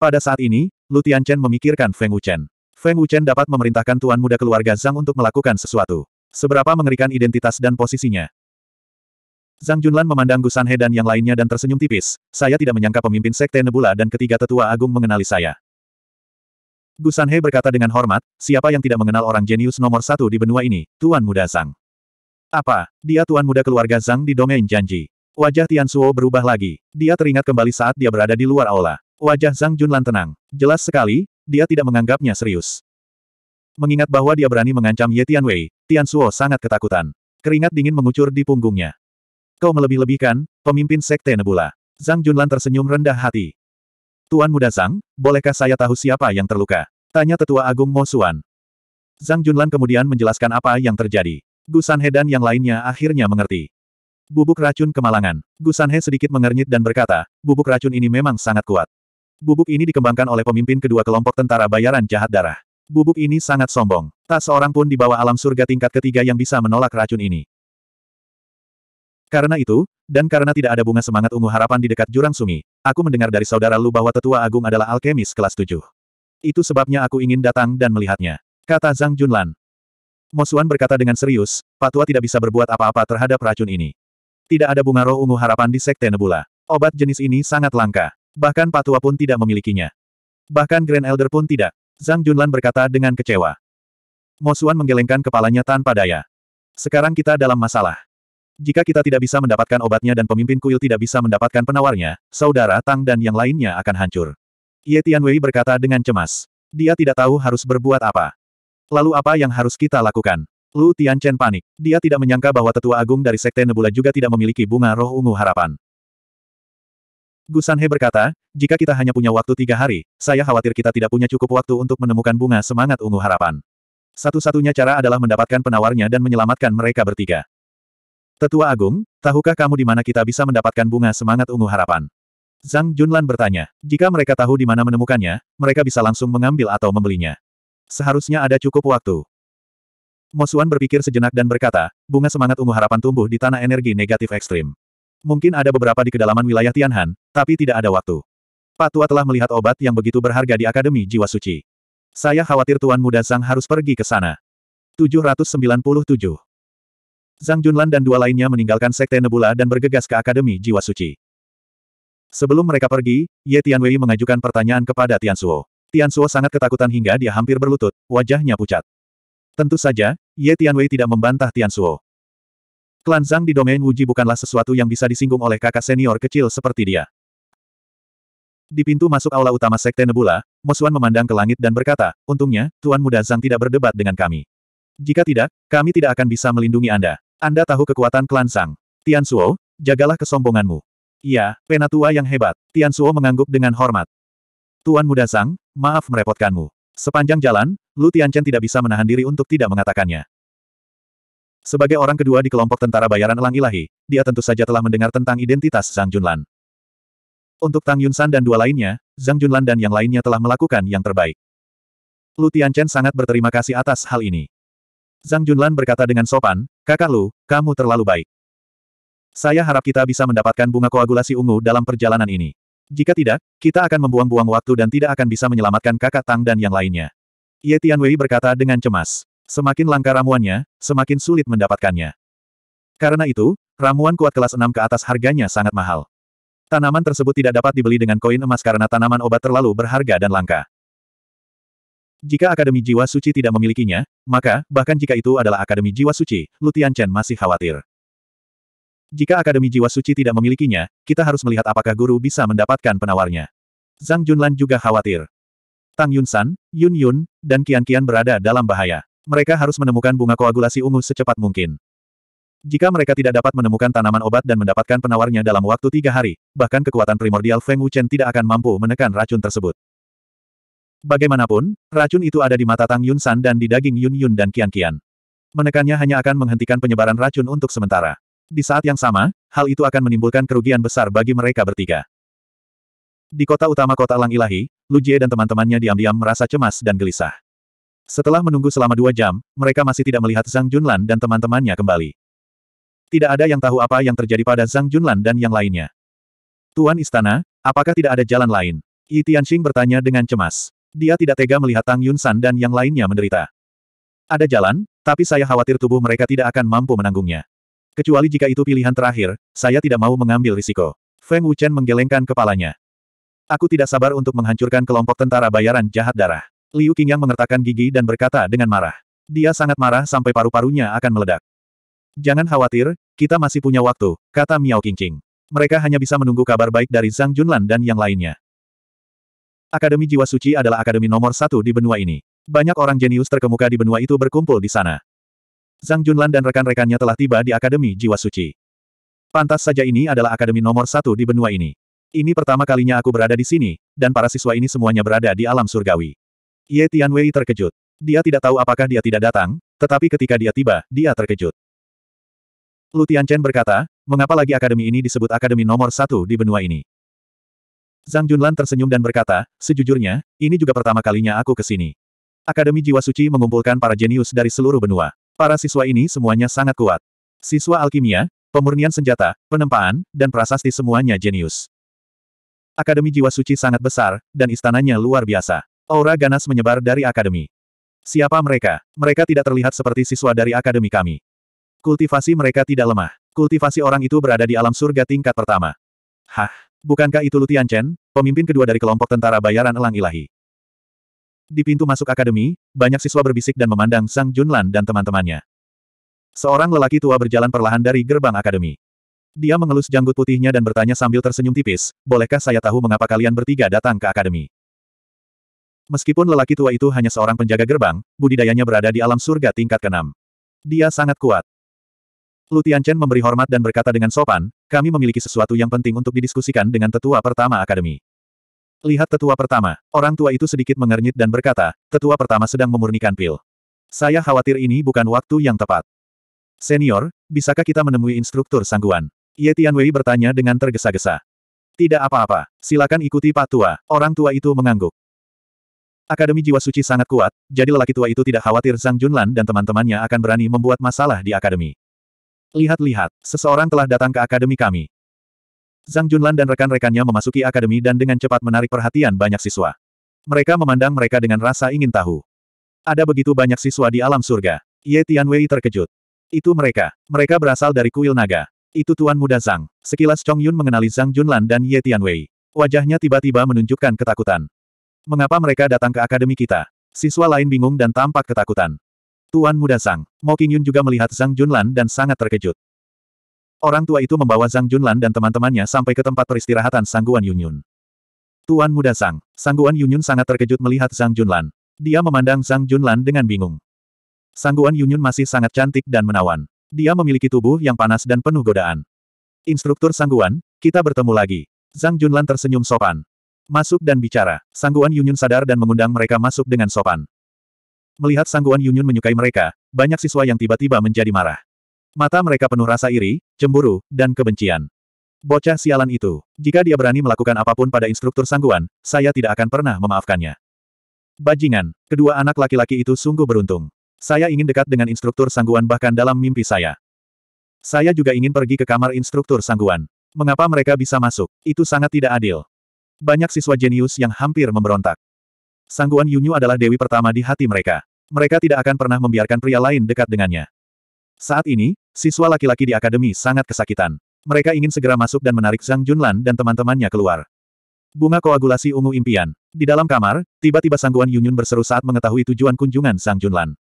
Pada saat ini, Lu Tianchen memikirkan Feng Wuchen. Feng Wuchen dapat memerintahkan tuan muda keluarga Zhang untuk melakukan sesuatu. Seberapa mengerikan identitas dan posisinya. Zhang Junlan memandang Gusan He dan yang lainnya dan tersenyum tipis. Saya tidak menyangka pemimpin Sekte Nebula dan ketiga tetua agung mengenali saya. Gusan He berkata dengan hormat, siapa yang tidak mengenal orang jenius nomor satu di benua ini, Tuan Muda Zhang. Apa? Dia Tuan Muda keluarga Zhang di domain janji. Wajah Tian Suo berubah lagi. Dia teringat kembali saat dia berada di luar aula. Wajah Zhang Junlan tenang. Jelas sekali, dia tidak menganggapnya serius. Mengingat bahwa dia berani mengancam Ye Tianwei, Tian Suo sangat ketakutan. Keringat dingin mengucur di punggungnya. Kau melebih-lebihkan, pemimpin Sekte Nebula. Zhang Junlan tersenyum rendah hati. Tuan Muda Zhang, bolehkah saya tahu siapa yang terluka? Tanya Tetua Agung Mo Suan. Zhang Junlan kemudian menjelaskan apa yang terjadi. Gusanhe dan yang lainnya akhirnya mengerti. Bubuk racun kemalangan. Gusanhe sedikit mengernyit dan berkata, bubuk racun ini memang sangat kuat. Bubuk ini dikembangkan oleh pemimpin kedua kelompok tentara bayaran jahat darah. Bubuk ini sangat sombong. Tak seorang pun di bawah alam surga tingkat ketiga yang bisa menolak racun ini. Karena itu, dan karena tidak ada bunga semangat ungu harapan di dekat jurang sumi, aku mendengar dari saudara Lu bahwa tetua agung adalah alkemis kelas tujuh. Itu sebabnya aku ingin datang dan melihatnya. Kata Zhang Junlan. Mosuan berkata dengan serius, Patua tidak bisa berbuat apa-apa terhadap racun ini. Tidak ada bunga roh ungu harapan di Sekte Nebula. Obat jenis ini sangat langka. Bahkan Patua pun tidak memilikinya. Bahkan Grand Elder pun tidak. Zhang Junlan berkata dengan kecewa. Mosuan menggelengkan kepalanya tanpa daya. Sekarang kita dalam masalah. Jika kita tidak bisa mendapatkan obatnya dan pemimpin kuil tidak bisa mendapatkan penawarnya, saudara Tang dan yang lainnya akan hancur. Ye Tianwei berkata dengan cemas. Dia tidak tahu harus berbuat apa. Lalu apa yang harus kita lakukan? Lu Tianchen panik. Dia tidak menyangka bahwa tetua agung dari Sekte Nebula juga tidak memiliki bunga roh ungu harapan. Gusanhe berkata, jika kita hanya punya waktu tiga hari, saya khawatir kita tidak punya cukup waktu untuk menemukan bunga semangat ungu harapan. Satu-satunya cara adalah mendapatkan penawarnya dan menyelamatkan mereka bertiga. Tetua Agung, tahukah kamu di mana kita bisa mendapatkan bunga semangat ungu harapan? Zhang Junlan bertanya, jika mereka tahu di mana menemukannya, mereka bisa langsung mengambil atau membelinya. Seharusnya ada cukup waktu. Mosuan berpikir sejenak dan berkata, bunga semangat ungu harapan tumbuh di tanah energi negatif ekstrim. Mungkin ada beberapa di kedalaman wilayah Tianhan, tapi tidak ada waktu. Pak Tua telah melihat obat yang begitu berharga di Akademi Jiwa Suci. Saya khawatir Tuan Muda Zhang harus pergi ke sana. 797 Zhang Junlan dan dua lainnya meninggalkan Sekte Nebula dan bergegas ke Akademi Jiwa Suci. Sebelum mereka pergi, Ye Tianwei mengajukan pertanyaan kepada Tian Tian Tiansuo sangat ketakutan hingga dia hampir berlutut, wajahnya pucat. Tentu saja, Ye Tianwei tidak membantah Tian Tiansuo. Klan Zhang di domain Wuji bukanlah sesuatu yang bisa disinggung oleh kakak senior kecil seperti dia. Di pintu masuk aula utama Sekte Nebula, Mosuan memandang ke langit dan berkata, untungnya, Tuan Muda Zhang tidak berdebat dengan kami. Jika tidak, kami tidak akan bisa melindungi Anda. Anda tahu kekuatan klan Zhang. Tian Suo, jagalah kesombonganmu. Iya, penatua yang hebat. Tian Suo mengangguk dengan hormat. Tuan Muda Zhang, maaf merepotkanmu. Sepanjang jalan, Lu Tianchen tidak bisa menahan diri untuk tidak mengatakannya. Sebagai orang kedua di kelompok tentara bayaran elang ilahi, dia tentu saja telah mendengar tentang identitas Zhang Junlan. Untuk Tang Yunsan dan dua lainnya, Zhang Junlan dan yang lainnya telah melakukan yang terbaik. Lu Tianchen sangat berterima kasih atas hal ini. Zhang Junlan berkata dengan sopan, Kakak Lu, kamu terlalu baik. Saya harap kita bisa mendapatkan bunga koagulasi ungu dalam perjalanan ini. Jika tidak, kita akan membuang-buang waktu dan tidak akan bisa menyelamatkan kakak Tang dan yang lainnya. Ye Tianwei berkata dengan cemas. Semakin langka ramuannya, semakin sulit mendapatkannya. Karena itu, ramuan kuat kelas 6 ke atas harganya sangat mahal. Tanaman tersebut tidak dapat dibeli dengan koin emas karena tanaman obat terlalu berharga dan langka. Jika Akademi Jiwa Suci tidak memilikinya, maka, bahkan jika itu adalah Akademi Jiwa Suci, Lutian Chen masih khawatir. Jika Akademi Jiwa Suci tidak memilikinya, kita harus melihat apakah guru bisa mendapatkan penawarnya. Zhang Junlan juga khawatir. Tang Yun San, Yun Yun, dan Kian Kian berada dalam bahaya mereka harus menemukan bunga koagulasi ungu secepat mungkin. Jika mereka tidak dapat menemukan tanaman obat dan mendapatkan penawarnya dalam waktu tiga hari, bahkan kekuatan primordial Feng Wuchen tidak akan mampu menekan racun tersebut. Bagaimanapun, racun itu ada di mata Tang Yun San dan di daging Yun Yun dan Kian Kian. Menekannya hanya akan menghentikan penyebaran racun untuk sementara. Di saat yang sama, hal itu akan menimbulkan kerugian besar bagi mereka bertiga. Di kota utama kota Lang Ilahi, Lu Jie dan teman-temannya diam-diam merasa cemas dan gelisah. Setelah menunggu selama dua jam, mereka masih tidak melihat Zhang Junlan dan teman-temannya kembali. Tidak ada yang tahu apa yang terjadi pada Zhang Junlan dan yang lainnya. Tuan Istana, apakah tidak ada jalan lain? Yi Tianxing bertanya dengan cemas. Dia tidak tega melihat Tang Yunsan dan yang lainnya menderita. Ada jalan, tapi saya khawatir tubuh mereka tidak akan mampu menanggungnya. Kecuali jika itu pilihan terakhir, saya tidak mau mengambil risiko. Feng Wuchen menggelengkan kepalanya. Aku tidak sabar untuk menghancurkan kelompok tentara bayaran jahat darah. Liu Qingyang mengertakkan gigi dan berkata dengan marah. Dia sangat marah sampai paru-parunya akan meledak. Jangan khawatir, kita masih punya waktu, kata Miao Qingqing. Mereka hanya bisa menunggu kabar baik dari Zhang Junlan dan yang lainnya. Akademi Jiwa Suci adalah akademi nomor satu di benua ini. Banyak orang jenius terkemuka di benua itu berkumpul di sana. Zhang Junlan dan rekan-rekannya telah tiba di Akademi Jiwa Suci. Pantas saja ini adalah akademi nomor satu di benua ini. Ini pertama kalinya aku berada di sini, dan para siswa ini semuanya berada di alam surgawi. Ye Tianwei terkejut. Dia tidak tahu apakah dia tidak datang, tetapi ketika dia tiba, dia terkejut. Lu Tianchen berkata, mengapa lagi akademi ini disebut akademi nomor satu di benua ini? Zhang Junlan tersenyum dan berkata, sejujurnya, ini juga pertama kalinya aku ke sini. Akademi Jiwa Suci mengumpulkan para jenius dari seluruh benua. Para siswa ini semuanya sangat kuat. Siswa alkimia, pemurnian senjata, penempaan, dan prasasti semuanya jenius. Akademi Jiwa Suci sangat besar, dan istananya luar biasa. Aura ganas menyebar dari akademi. Siapa mereka? Mereka tidak terlihat seperti siswa dari akademi kami. Kultivasi mereka tidak lemah. Kultivasi orang itu berada di alam surga tingkat pertama. Hah, bukankah itu Lutian Chen, pemimpin kedua dari kelompok tentara bayaran elang ilahi? Di pintu masuk akademi, banyak siswa berbisik dan memandang Sang Junlan dan teman-temannya. Seorang lelaki tua berjalan perlahan dari gerbang akademi. Dia mengelus janggut putihnya dan bertanya sambil tersenyum tipis, bolehkah saya tahu mengapa kalian bertiga datang ke akademi? Meskipun lelaki tua itu hanya seorang penjaga gerbang, budidayanya berada di alam surga tingkat keenam. Dia sangat kuat. Lu Tianchen memberi hormat dan berkata dengan sopan, kami memiliki sesuatu yang penting untuk didiskusikan dengan tetua pertama akademi. Lihat tetua pertama, orang tua itu sedikit mengernyit dan berkata, tetua pertama sedang memurnikan pil. Saya khawatir ini bukan waktu yang tepat. Senior, bisakah kita menemui instruktur sangguan? Ye Tianwei bertanya dengan tergesa-gesa. Tidak apa-apa, silakan ikuti Pak Tua, orang tua itu mengangguk. Akademi Jiwa Suci sangat kuat, jadi lelaki tua itu tidak khawatir Zhang Junlan dan teman-temannya akan berani membuat masalah di akademi. Lihat-lihat, seseorang telah datang ke akademi kami. Zhang Junlan dan rekan-rekannya memasuki akademi dan dengan cepat menarik perhatian banyak siswa. Mereka memandang mereka dengan rasa ingin tahu. Ada begitu banyak siswa di alam surga. Ye Tianwei terkejut. Itu mereka. Mereka berasal dari kuil naga. Itu Tuan Muda Zhang. Sekilas Chong Yun mengenali Zhang Junlan dan Ye Tianwei. Wajahnya tiba-tiba menunjukkan ketakutan. Mengapa mereka datang ke akademi kita? Siswa lain bingung dan tampak ketakutan. Tuan Muda Sang, Mo Yun juga melihat Zhang Junlan dan sangat terkejut. Orang tua itu membawa Zhang Junlan dan teman-temannya sampai ke tempat peristirahatan Sangguan Yunyun. Tuan Muda Sang, Sangguan Yunyun sangat terkejut melihat Zhang Junlan. Dia memandang Zhang Junlan dengan bingung. Sangguan Yunyun masih sangat cantik dan menawan. Dia memiliki tubuh yang panas dan penuh godaan. Instruktur Sangguan, kita bertemu lagi. Zhang Junlan tersenyum sopan. Masuk dan bicara. Sangguan Yunyun sadar dan mengundang mereka masuk dengan sopan. Melihat Sangguan Yunyun menyukai mereka, banyak siswa yang tiba-tiba menjadi marah. Mata mereka penuh rasa iri, cemburu, dan kebencian. Bocah sialan itu. Jika dia berani melakukan apapun pada instruktur Sangguan, saya tidak akan pernah memaafkannya. Bajingan, kedua anak laki-laki itu sungguh beruntung. Saya ingin dekat dengan instruktur Sangguan bahkan dalam mimpi saya. Saya juga ingin pergi ke kamar instruktur Sangguan. Mengapa mereka bisa masuk? Itu sangat tidak adil. Banyak siswa jenius yang hampir memberontak. Sangguan Yunyu adalah dewi pertama di hati mereka. Mereka tidak akan pernah membiarkan pria lain dekat dengannya. Saat ini, siswa laki-laki di akademi sangat kesakitan. Mereka ingin segera masuk dan menarik Zhang Junlan dan teman-temannya keluar. Bunga koagulasi ungu impian. Di dalam kamar, tiba-tiba Sangguan Yunyun berseru saat mengetahui tujuan kunjungan Sang Junlan.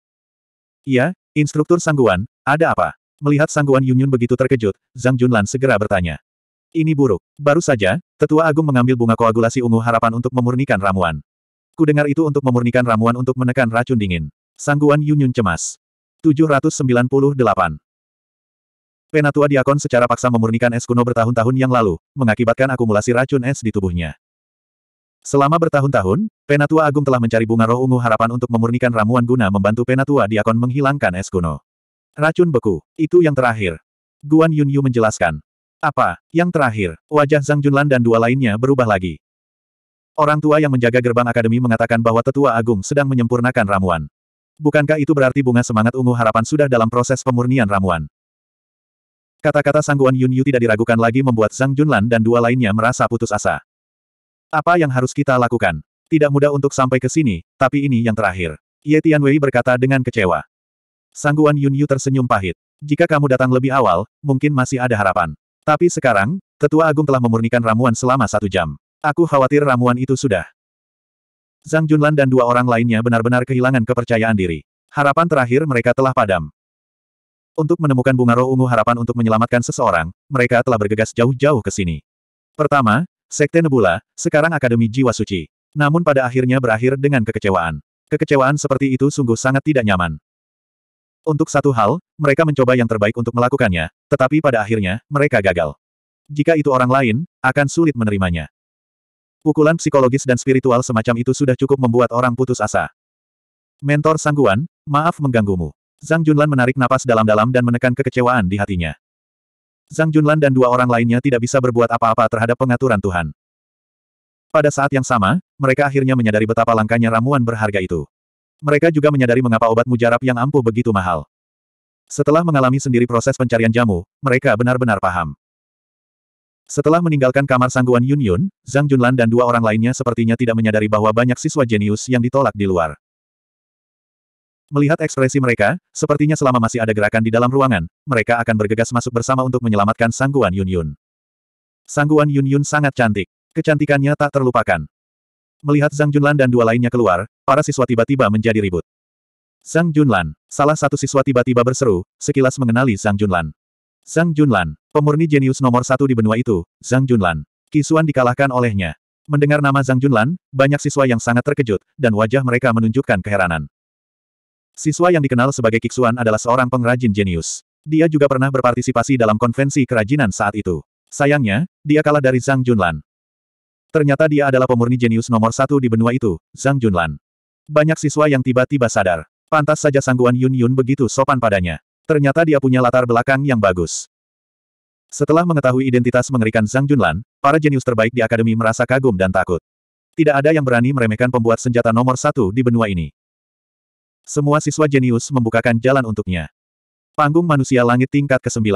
Iya, instruktur Sangguan, ada apa? Melihat Sangguan Yunyun begitu terkejut, Zhang Junlan segera bertanya. Ini buruk. Baru saja, Tetua Agung mengambil bunga koagulasi ungu harapan untuk memurnikan ramuan. Kudengar itu untuk memurnikan ramuan untuk menekan racun dingin. Sangguan Yunyun cemas. 798. Penatua Diakon secara paksa memurnikan es kuno bertahun-tahun yang lalu, mengakibatkan akumulasi racun es di tubuhnya. Selama bertahun-tahun, Penatua Agung telah mencari bunga roh ungu harapan untuk memurnikan ramuan guna membantu Penatua Diakon menghilangkan es kuno. Racun beku, itu yang terakhir. Guan Yunyu menjelaskan. Apa? Yang terakhir, wajah Zhang Junlan dan dua lainnya berubah lagi. Orang tua yang menjaga gerbang akademi mengatakan bahwa tetua agung sedang menyempurnakan ramuan. Bukankah itu berarti bunga semangat ungu harapan sudah dalam proses pemurnian ramuan? Kata-kata sangguan Yun Yu tidak diragukan lagi membuat Zhang Junlan dan dua lainnya merasa putus asa. Apa yang harus kita lakukan? Tidak mudah untuk sampai ke sini, tapi ini yang terakhir. Ye Tianwei berkata dengan kecewa. Sangguan Yun Yu tersenyum pahit. Jika kamu datang lebih awal, mungkin masih ada harapan. Tapi sekarang, Tetua Agung telah memurnikan ramuan selama satu jam. Aku khawatir ramuan itu sudah. Zhang Junlan dan dua orang lainnya benar-benar kehilangan kepercayaan diri. Harapan terakhir mereka telah padam. Untuk menemukan bunga roh ungu harapan untuk menyelamatkan seseorang, mereka telah bergegas jauh-jauh ke sini. Pertama, Sekte Nebula, sekarang Akademi Jiwa Suci. Namun pada akhirnya berakhir dengan kekecewaan. Kekecewaan seperti itu sungguh sangat tidak nyaman. Untuk satu hal, mereka mencoba yang terbaik untuk melakukannya, tetapi pada akhirnya, mereka gagal. Jika itu orang lain, akan sulit menerimanya. Pukulan psikologis dan spiritual semacam itu sudah cukup membuat orang putus asa. Mentor Sangguan, maaf mengganggumu. Zhang Junlan menarik napas dalam-dalam dan menekan kekecewaan di hatinya. Zhang Junlan dan dua orang lainnya tidak bisa berbuat apa-apa terhadap pengaturan Tuhan. Pada saat yang sama, mereka akhirnya menyadari betapa langkanya ramuan berharga itu. Mereka juga menyadari mengapa obat mujarab yang ampuh begitu mahal. Setelah mengalami sendiri proses pencarian jamu, mereka benar-benar paham. Setelah meninggalkan kamar sangguan Yun Yun, Zhang Junlan dan dua orang lainnya sepertinya tidak menyadari bahwa banyak siswa jenius yang ditolak di luar. Melihat ekspresi mereka, sepertinya selama masih ada gerakan di dalam ruangan, mereka akan bergegas masuk bersama untuk menyelamatkan Sangguan Yun Yun. Sangguan Yun Yun sangat cantik. Kecantikannya tak terlupakan. Melihat Zhang Junlan dan dua lainnya keluar, para siswa tiba-tiba menjadi ribut. Zhang Junlan, salah satu siswa tiba-tiba berseru, sekilas mengenali Zhang Junlan. Zhang Junlan, pemurni jenius nomor satu di benua itu, Zhang Junlan. Kisuan dikalahkan olehnya. Mendengar nama Zhang Junlan, banyak siswa yang sangat terkejut, dan wajah mereka menunjukkan keheranan. Siswa yang dikenal sebagai Kiksuan adalah seorang pengrajin jenius. Dia juga pernah berpartisipasi dalam konvensi kerajinan saat itu. Sayangnya, dia kalah dari Zhang Junlan. Ternyata dia adalah pemurni jenius nomor satu di benua itu, Zhang Junlan. Banyak siswa yang tiba-tiba sadar. Pantas saja sangguan Yun Yun begitu sopan padanya. Ternyata dia punya latar belakang yang bagus. Setelah mengetahui identitas mengerikan Zhang Junlan, para jenius terbaik di akademi merasa kagum dan takut. Tidak ada yang berani meremehkan pembuat senjata nomor satu di benua ini. Semua siswa jenius membukakan jalan untuknya. Panggung manusia langit tingkat ke-9.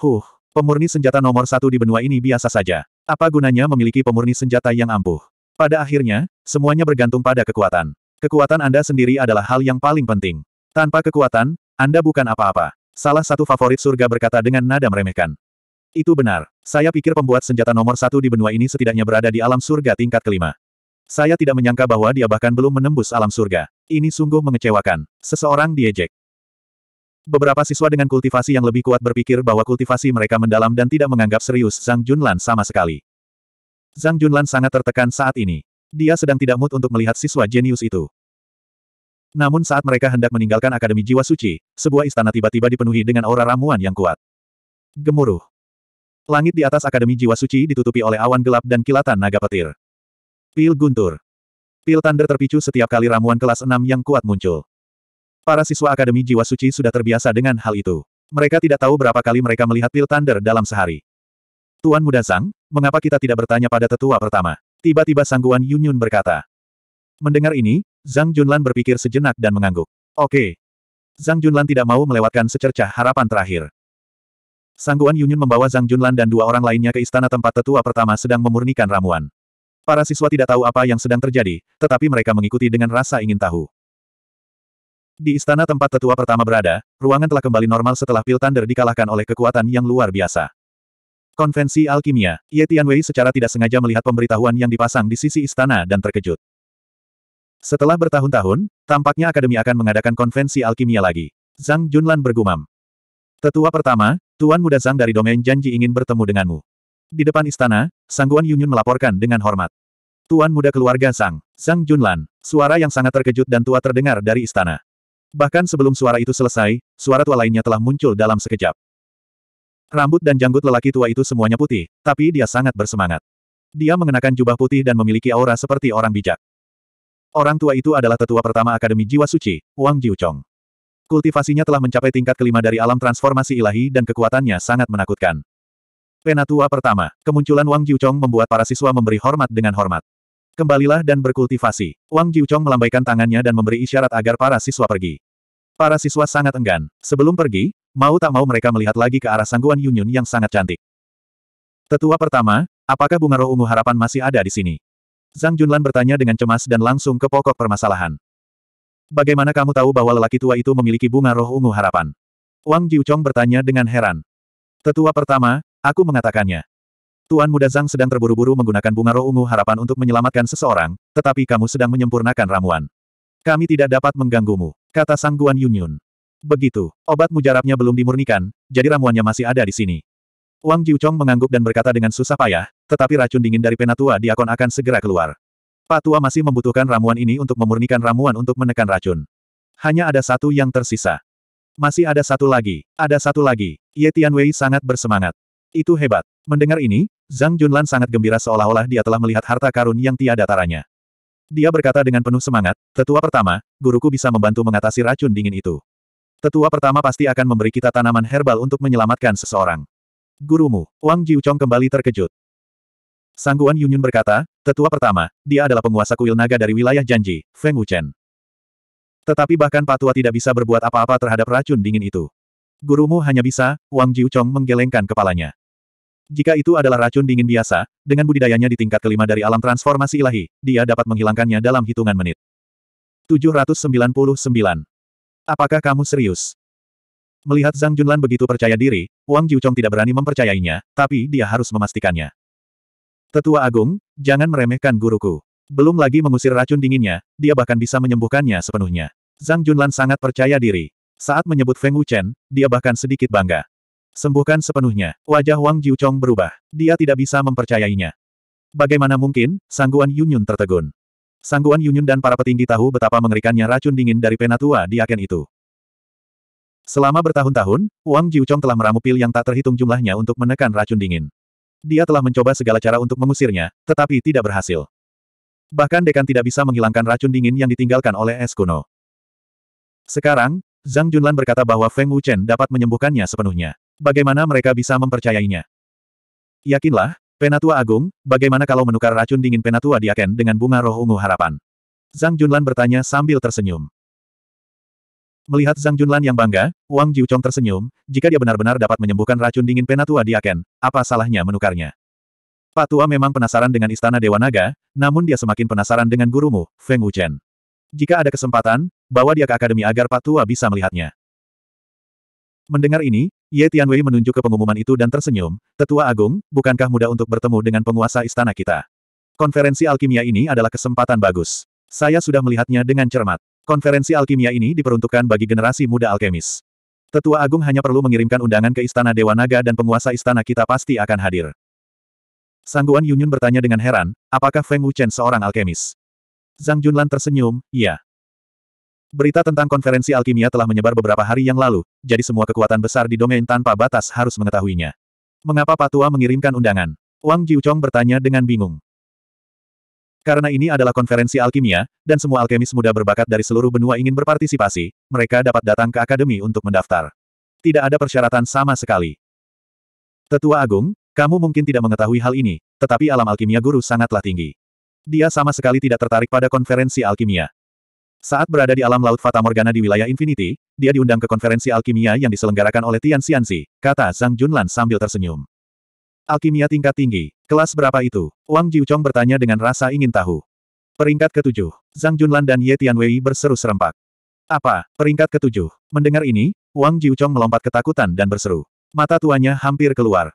Huh, pemurni senjata nomor satu di benua ini biasa saja. Apa gunanya memiliki pemurni senjata yang ampuh? Pada akhirnya, semuanya bergantung pada kekuatan. Kekuatan Anda sendiri adalah hal yang paling penting. Tanpa kekuatan, Anda bukan apa-apa. Salah satu favorit surga berkata dengan nada meremehkan. Itu benar. Saya pikir pembuat senjata nomor satu di benua ini setidaknya berada di alam surga tingkat kelima. Saya tidak menyangka bahwa dia bahkan belum menembus alam surga. Ini sungguh mengecewakan. Seseorang diejek. Beberapa siswa dengan kultivasi yang lebih kuat berpikir bahwa kultivasi mereka mendalam dan tidak menganggap serius Zhang Junlan sama sekali. Zhang Junlan sangat tertekan saat ini. Dia sedang tidak mood untuk melihat siswa jenius itu. Namun saat mereka hendak meninggalkan Akademi Jiwa Suci, sebuah istana tiba-tiba dipenuhi dengan aura ramuan yang kuat. Gemuruh. Langit di atas Akademi Jiwa Suci ditutupi oleh awan gelap dan kilatan naga petir. Pil guntur. Pil thunder terpicu setiap kali ramuan kelas 6 yang kuat muncul. Para siswa Akademi Jiwa Suci sudah terbiasa dengan hal itu. Mereka tidak tahu berapa kali mereka melihat pil thunder dalam sehari. Tuan Muda Zhang, mengapa kita tidak bertanya pada tetua pertama? Tiba-tiba sangguan Yunyun berkata. Mendengar ini, Zhang Junlan berpikir sejenak dan mengangguk. Oke. Zhang Junlan tidak mau melewatkan secercah harapan terakhir. Sangguan Yunyun membawa Zhang Junlan dan dua orang lainnya ke istana tempat tetua pertama sedang memurnikan ramuan. Para siswa tidak tahu apa yang sedang terjadi, tetapi mereka mengikuti dengan rasa ingin tahu. Di istana tempat tetua pertama berada, ruangan telah kembali normal setelah Pil Thunder dikalahkan oleh kekuatan yang luar biasa. Konvensi Alkimia, Ye Tianwei secara tidak sengaja melihat pemberitahuan yang dipasang di sisi istana dan terkejut. Setelah bertahun-tahun, tampaknya Akademi akan mengadakan konvensi alkimia lagi. Zhang Junlan bergumam. Tetua pertama, Tuan Muda Zhang dari domain janji ingin bertemu denganmu. Di depan istana, Sangguan Yunyun melaporkan dengan hormat. Tuan Muda Keluarga Zhang, Zhang Junlan, suara yang sangat terkejut dan tua terdengar dari istana. Bahkan sebelum suara itu selesai, suara tua lainnya telah muncul dalam sekejap. Rambut dan janggut lelaki tua itu semuanya putih, tapi dia sangat bersemangat. Dia mengenakan jubah putih dan memiliki aura seperti orang bijak. Orang tua itu adalah tetua pertama Akademi Jiwa Suci, Wang Jiuchong. Kultivasinya telah mencapai tingkat kelima dari alam transformasi ilahi dan kekuatannya sangat menakutkan. Penatua pertama, kemunculan Wang Jiuchong membuat para siswa memberi hormat dengan hormat. Kembalilah dan berkultivasi. Wang Jiuchong melambaikan tangannya dan memberi isyarat agar para siswa pergi. Para siswa sangat enggan. Sebelum pergi, mau tak mau mereka melihat lagi ke arah sangguan Yunyun yang sangat cantik. Tetua pertama, apakah bunga roh ungu harapan masih ada di sini? Zhang Junlan bertanya dengan cemas dan langsung ke pokok permasalahan. Bagaimana kamu tahu bahwa lelaki tua itu memiliki bunga roh ungu harapan? Wang Jiuchong bertanya dengan heran. Tetua pertama, aku mengatakannya. Tuan muda Zhang sedang terburu-buru menggunakan bunga roh ungu harapan untuk menyelamatkan seseorang, tetapi kamu sedang menyempurnakan ramuan. Kami tidak dapat mengganggumu, kata Sang Guan Yunyun. Begitu, obat mujarabnya belum dimurnikan, jadi ramuannya masih ada di sini. Wang Jiuchong mengangguk dan berkata dengan susah payah, tetapi racun dingin dari penatua diakon akan segera keluar. Pak Tua masih membutuhkan ramuan ini untuk memurnikan ramuan untuk menekan racun. Hanya ada satu yang tersisa. Masih ada satu lagi, ada satu lagi. Ye Tianwei sangat bersemangat. Itu hebat. Mendengar ini, Zhang Junlan sangat gembira seolah-olah dia telah melihat harta karun yang tiada taranya. Dia berkata dengan penuh semangat, tetua pertama, guruku bisa membantu mengatasi racun dingin itu. Tetua pertama pasti akan memberi kita tanaman herbal untuk menyelamatkan seseorang. Gurumu, Wang Jiuchong kembali terkejut. Sangguan Yunyun berkata, tetua pertama, dia adalah penguasa kuil naga dari wilayah Janji, Feng Wuchen. Tetapi bahkan Patua tidak bisa berbuat apa-apa terhadap racun dingin itu. Gurumu hanya bisa, Wang Jiuchong menggelengkan kepalanya. Jika itu adalah racun dingin biasa, dengan budidayanya di tingkat kelima dari alam transformasi ilahi, dia dapat menghilangkannya dalam hitungan menit. 799. Apakah kamu serius? Melihat Zhang Junlan begitu percaya diri, Wang Jiuchong tidak berani mempercayainya, tapi dia harus memastikannya. Tetua Agung, jangan meremehkan guruku. Belum lagi mengusir racun dinginnya, dia bahkan bisa menyembuhkannya sepenuhnya. Zhang Junlan sangat percaya diri. Saat menyebut Feng Wuchen, dia bahkan sedikit bangga. Sembuhkan sepenuhnya. Wajah Wang Jiuchong berubah. Dia tidak bisa mempercayainya. Bagaimana mungkin, sangguan Yunyun tertegun. Sangguan Yunyun dan para petinggi tahu betapa mengerikannya racun dingin dari penatua di aken itu. Selama bertahun-tahun, Wang Jiuchong telah meramu pil yang tak terhitung jumlahnya untuk menekan racun dingin. Dia telah mencoba segala cara untuk mengusirnya, tetapi tidak berhasil. Bahkan Dekan tidak bisa menghilangkan racun dingin yang ditinggalkan oleh es kuno. Sekarang, Zhang Junlan berkata bahwa Feng Wuchen dapat menyembuhkannya sepenuhnya. Bagaimana mereka bisa mempercayainya? Yakinlah, Penatua Agung, bagaimana kalau menukar racun dingin Penatua Diaken dengan bunga roh ungu harapan? Zhang Junlan bertanya sambil tersenyum. Melihat Zhang Junlan yang bangga, Wang Jiuchong tersenyum, jika dia benar-benar dapat menyembuhkan racun dingin Penatua Diaken, apa salahnya menukarnya? Pak tua memang penasaran dengan Istana Dewa Naga, namun dia semakin penasaran dengan gurumu, Feng Wuchen. Jika ada kesempatan, bawa dia ke akademi agar Pak tua bisa melihatnya. Mendengar ini, Ye Tianwei menunjuk ke pengumuman itu dan tersenyum, Tetua Agung, bukankah mudah untuk bertemu dengan penguasa istana kita? Konferensi alkimia ini adalah kesempatan bagus. Saya sudah melihatnya dengan cermat. Konferensi alkimia ini diperuntukkan bagi generasi muda alkemis. Tetua Agung hanya perlu mengirimkan undangan ke Istana Dewa Naga dan penguasa istana kita pasti akan hadir. Sangguan Yunyun bertanya dengan heran, apakah Feng Wuchen seorang alkemis? Zhang Junlan tersenyum, iya. Berita tentang konferensi alkimia telah menyebar beberapa hari yang lalu, jadi semua kekuatan besar di domain tanpa batas harus mengetahuinya. Mengapa Patua mengirimkan undangan? Wang Jiuchong bertanya dengan bingung. Karena ini adalah konferensi alkimia, dan semua alkemis muda berbakat dari seluruh benua ingin berpartisipasi, mereka dapat datang ke akademi untuk mendaftar. Tidak ada persyaratan sama sekali. Tetua Agung, kamu mungkin tidak mengetahui hal ini, tetapi alam alkimia guru sangatlah tinggi. Dia sama sekali tidak tertarik pada konferensi alkimia. Saat berada di alam laut Fata Morgana di wilayah Infinity, dia diundang ke konferensi alkimia yang diselenggarakan oleh Tian Xianxi, kata Zhang Junlan sambil tersenyum. Alkimia tingkat tinggi, kelas berapa itu? Wang Jiuchong bertanya dengan rasa ingin tahu. Peringkat ketujuh, Zhang Junlan dan Ye Tianwei berseru serempak. Apa, peringkat ketujuh? Mendengar ini, Wang Jiuchong melompat ketakutan dan berseru. Mata tuanya hampir keluar.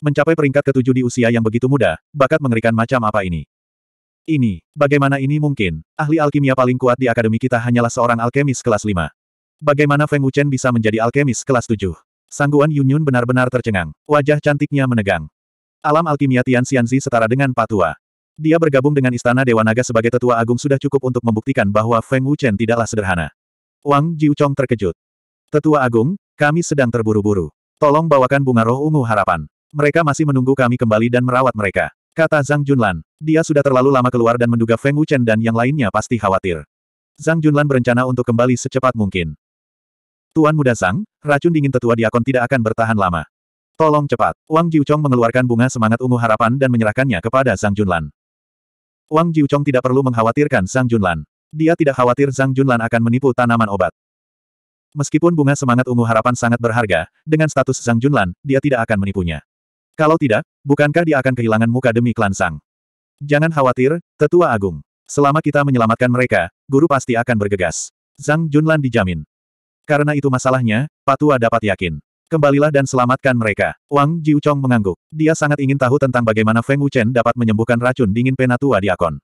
Mencapai peringkat ketujuh di usia yang begitu muda, bakat mengerikan macam apa ini? Ini, bagaimana ini mungkin? Ahli alkimia paling kuat di akademi kita hanyalah seorang alkemis kelas 5. Bagaimana Feng Wuchen bisa menjadi alkemis kelas 7? Sangguan Yunyun benar-benar tercengang. Wajah cantiknya menegang. Alam alkimia Tian Xianzi setara dengan patua. Dia bergabung dengan Istana Dewa Naga sebagai tetua agung sudah cukup untuk membuktikan bahwa Feng Wuchen tidaklah sederhana. Wang Jiuchong terkejut. Tetua agung, kami sedang terburu-buru. Tolong bawakan bunga roh ungu harapan. Mereka masih menunggu kami kembali dan merawat mereka. Kata Zhang Junlan. Dia sudah terlalu lama keluar dan menduga Feng Wuchen dan yang lainnya pasti khawatir. Zhang Junlan berencana untuk kembali secepat mungkin. Tuan muda Zhang, racun dingin tetua diakon tidak akan bertahan lama. Tolong cepat. Wang Jiuchong mengeluarkan bunga semangat ungu harapan dan menyerahkannya kepada Zhang Junlan. Wang Jiuchong tidak perlu mengkhawatirkan Zhang Junlan. Dia tidak khawatir Zhang Junlan akan menipu tanaman obat. Meskipun bunga semangat ungu harapan sangat berharga, dengan status Zhang Junlan, dia tidak akan menipunya. Kalau tidak, bukankah dia akan kehilangan muka demi klan Sang? Jangan khawatir, Tetua Agung. Selama kita menyelamatkan mereka, guru pasti akan bergegas. Zhang Junlan dijamin. Karena itu masalahnya, Patua dapat yakin. Kembalilah dan selamatkan mereka. Wang Jiuchong mengangguk. Dia sangat ingin tahu tentang bagaimana Feng Wuchen dapat menyembuhkan racun dingin penatua diakon.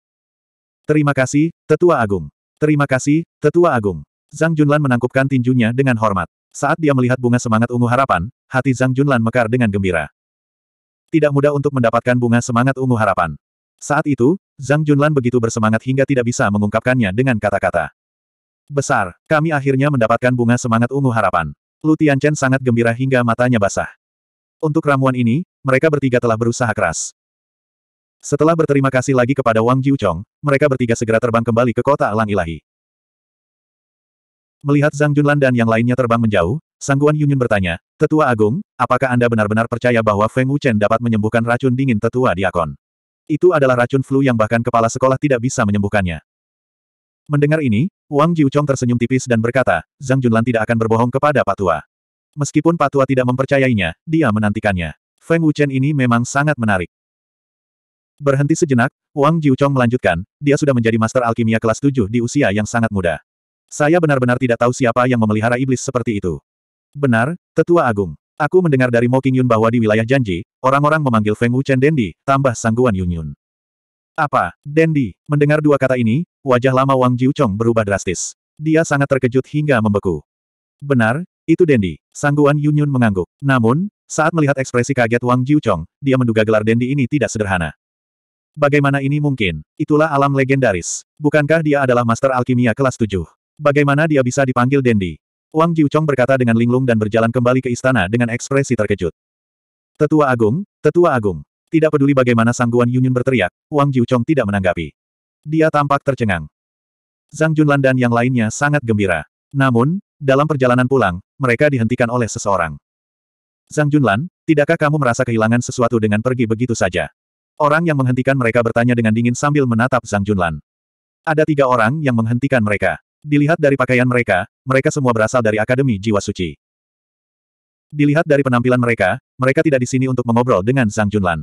Terima kasih, Tetua Agung. Terima kasih, Tetua Agung. Zhang Junlan menangkupkan tinjunya dengan hormat. Saat dia melihat bunga semangat ungu harapan, hati Zhang Junlan mekar dengan gembira. Tidak mudah untuk mendapatkan bunga semangat ungu harapan. Saat itu, Zhang Junlan begitu bersemangat hingga tidak bisa mengungkapkannya dengan kata-kata. Besar, kami akhirnya mendapatkan bunga semangat ungu harapan. Lu Tianchen sangat gembira hingga matanya basah. Untuk ramuan ini, mereka bertiga telah berusaha keras. Setelah berterima kasih lagi kepada Wang Jiuchong, mereka bertiga segera terbang kembali ke kota Alang Ilahi. Melihat Zhang Junlan dan yang lainnya terbang menjauh, Sangguan Yunyun bertanya, Tetua Agung, apakah Anda benar-benar percaya bahwa Feng Wuchen dapat menyembuhkan racun dingin Tetua Diakon? Itu adalah racun flu yang bahkan kepala sekolah tidak bisa menyembuhkannya. Mendengar ini, Wang Jiuchong tersenyum tipis dan berkata, Zhang Junlan tidak akan berbohong kepada Pak Tua. Meskipun Pak Tua tidak mempercayainya, dia menantikannya. Feng Wuchen ini memang sangat menarik. Berhenti sejenak, Wang Jiuchong melanjutkan, dia sudah menjadi master alkimia kelas 7 di usia yang sangat muda. Saya benar-benar tidak tahu siapa yang memelihara iblis seperti itu. Benar, Tetua Agung. Aku mendengar dari Mo Qingyun bahwa di wilayah Janji, orang-orang memanggil Feng Wuchen Dendi, tambah sangguan Yun Apa, Dendi? Mendengar dua kata ini, wajah lama Wang Jiuchong berubah drastis. Dia sangat terkejut hingga membeku. Benar, itu Dendi. Sangguan Yun mengangguk. Namun, saat melihat ekspresi kaget Wang Jiuchong, dia menduga gelar Dendi ini tidak sederhana. Bagaimana ini mungkin? Itulah alam legendaris. Bukankah dia adalah master alkimia kelas 7? Bagaimana dia bisa dipanggil Dendi? Wang Jiuchong berkata dengan linglung dan berjalan kembali ke istana dengan ekspresi terkejut. Tetua Agung, Tetua Agung. Tidak peduli bagaimana Sangguan Yunyun berteriak, Wang Jiuchong tidak menanggapi. Dia tampak tercengang. Zhang Junlan dan yang lainnya sangat gembira. Namun, dalam perjalanan pulang, mereka dihentikan oleh seseorang. Zhang Junlan, tidakkah kamu merasa kehilangan sesuatu dengan pergi begitu saja? Orang yang menghentikan mereka bertanya dengan dingin sambil menatap Zhang Junlan. Ada tiga orang yang menghentikan mereka. Dilihat dari pakaian mereka, mereka semua berasal dari Akademi Jiwa Suci. Dilihat dari penampilan mereka, mereka tidak di sini untuk mengobrol dengan Zhang Junlan.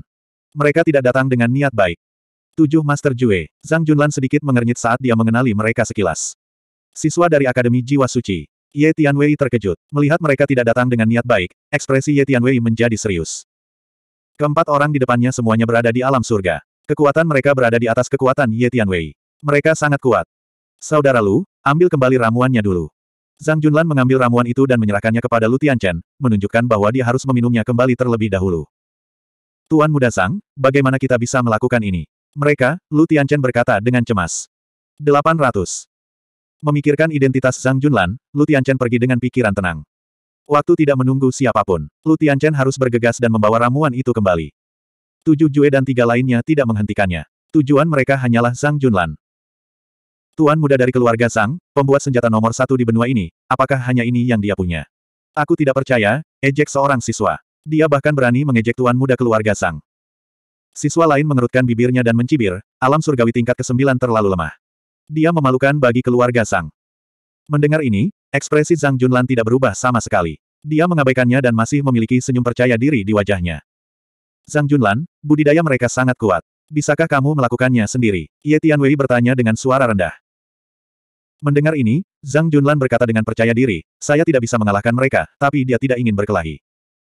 Mereka tidak datang dengan niat baik. Tujuh Master Jue, Zhang Junlan sedikit mengernyit saat dia mengenali mereka sekilas. Siswa dari Akademi Jiwa Suci. Ye Tianwei terkejut. Melihat mereka tidak datang dengan niat baik, ekspresi Ye Tianwei menjadi serius. Keempat orang di depannya semuanya berada di alam surga. Kekuatan mereka berada di atas kekuatan Ye Tianwei. Mereka sangat kuat. Saudara Lu, ambil kembali ramuannya dulu. Zhang Junlan mengambil ramuan itu dan menyerahkannya kepada Lu Tianchen, menunjukkan bahwa dia harus meminumnya kembali terlebih dahulu. Tuan Muda Zhang, bagaimana kita bisa melakukan ini? Mereka, Lu Tianchen berkata dengan cemas. 800. Memikirkan identitas Zhang Junlan, Lu Tianchen pergi dengan pikiran tenang. Waktu tidak menunggu siapapun, Lu Tianchen harus bergegas dan membawa ramuan itu kembali. Tujuh Jue dan tiga lainnya tidak menghentikannya. Tujuan mereka hanyalah Zhang Junlan. Tuan muda dari keluarga Sang, pembuat senjata nomor satu di benua ini, apakah hanya ini yang dia punya? Aku tidak percaya, ejek seorang siswa. Dia bahkan berani mengejek tuan muda keluarga Sang. Siswa lain mengerutkan bibirnya dan mencibir, alam surgawi tingkat ke-9 terlalu lemah. Dia memalukan bagi keluarga Sang. Mendengar ini, ekspresi Zhang Junlan tidak berubah sama sekali. Dia mengabaikannya dan masih memiliki senyum percaya diri di wajahnya. Zhang Junlan, budidaya mereka sangat kuat. Bisakah kamu melakukannya sendiri? Ye Tianwei bertanya dengan suara rendah. Mendengar ini, Zhang Junlan berkata dengan percaya diri, saya tidak bisa mengalahkan mereka, tapi dia tidak ingin berkelahi.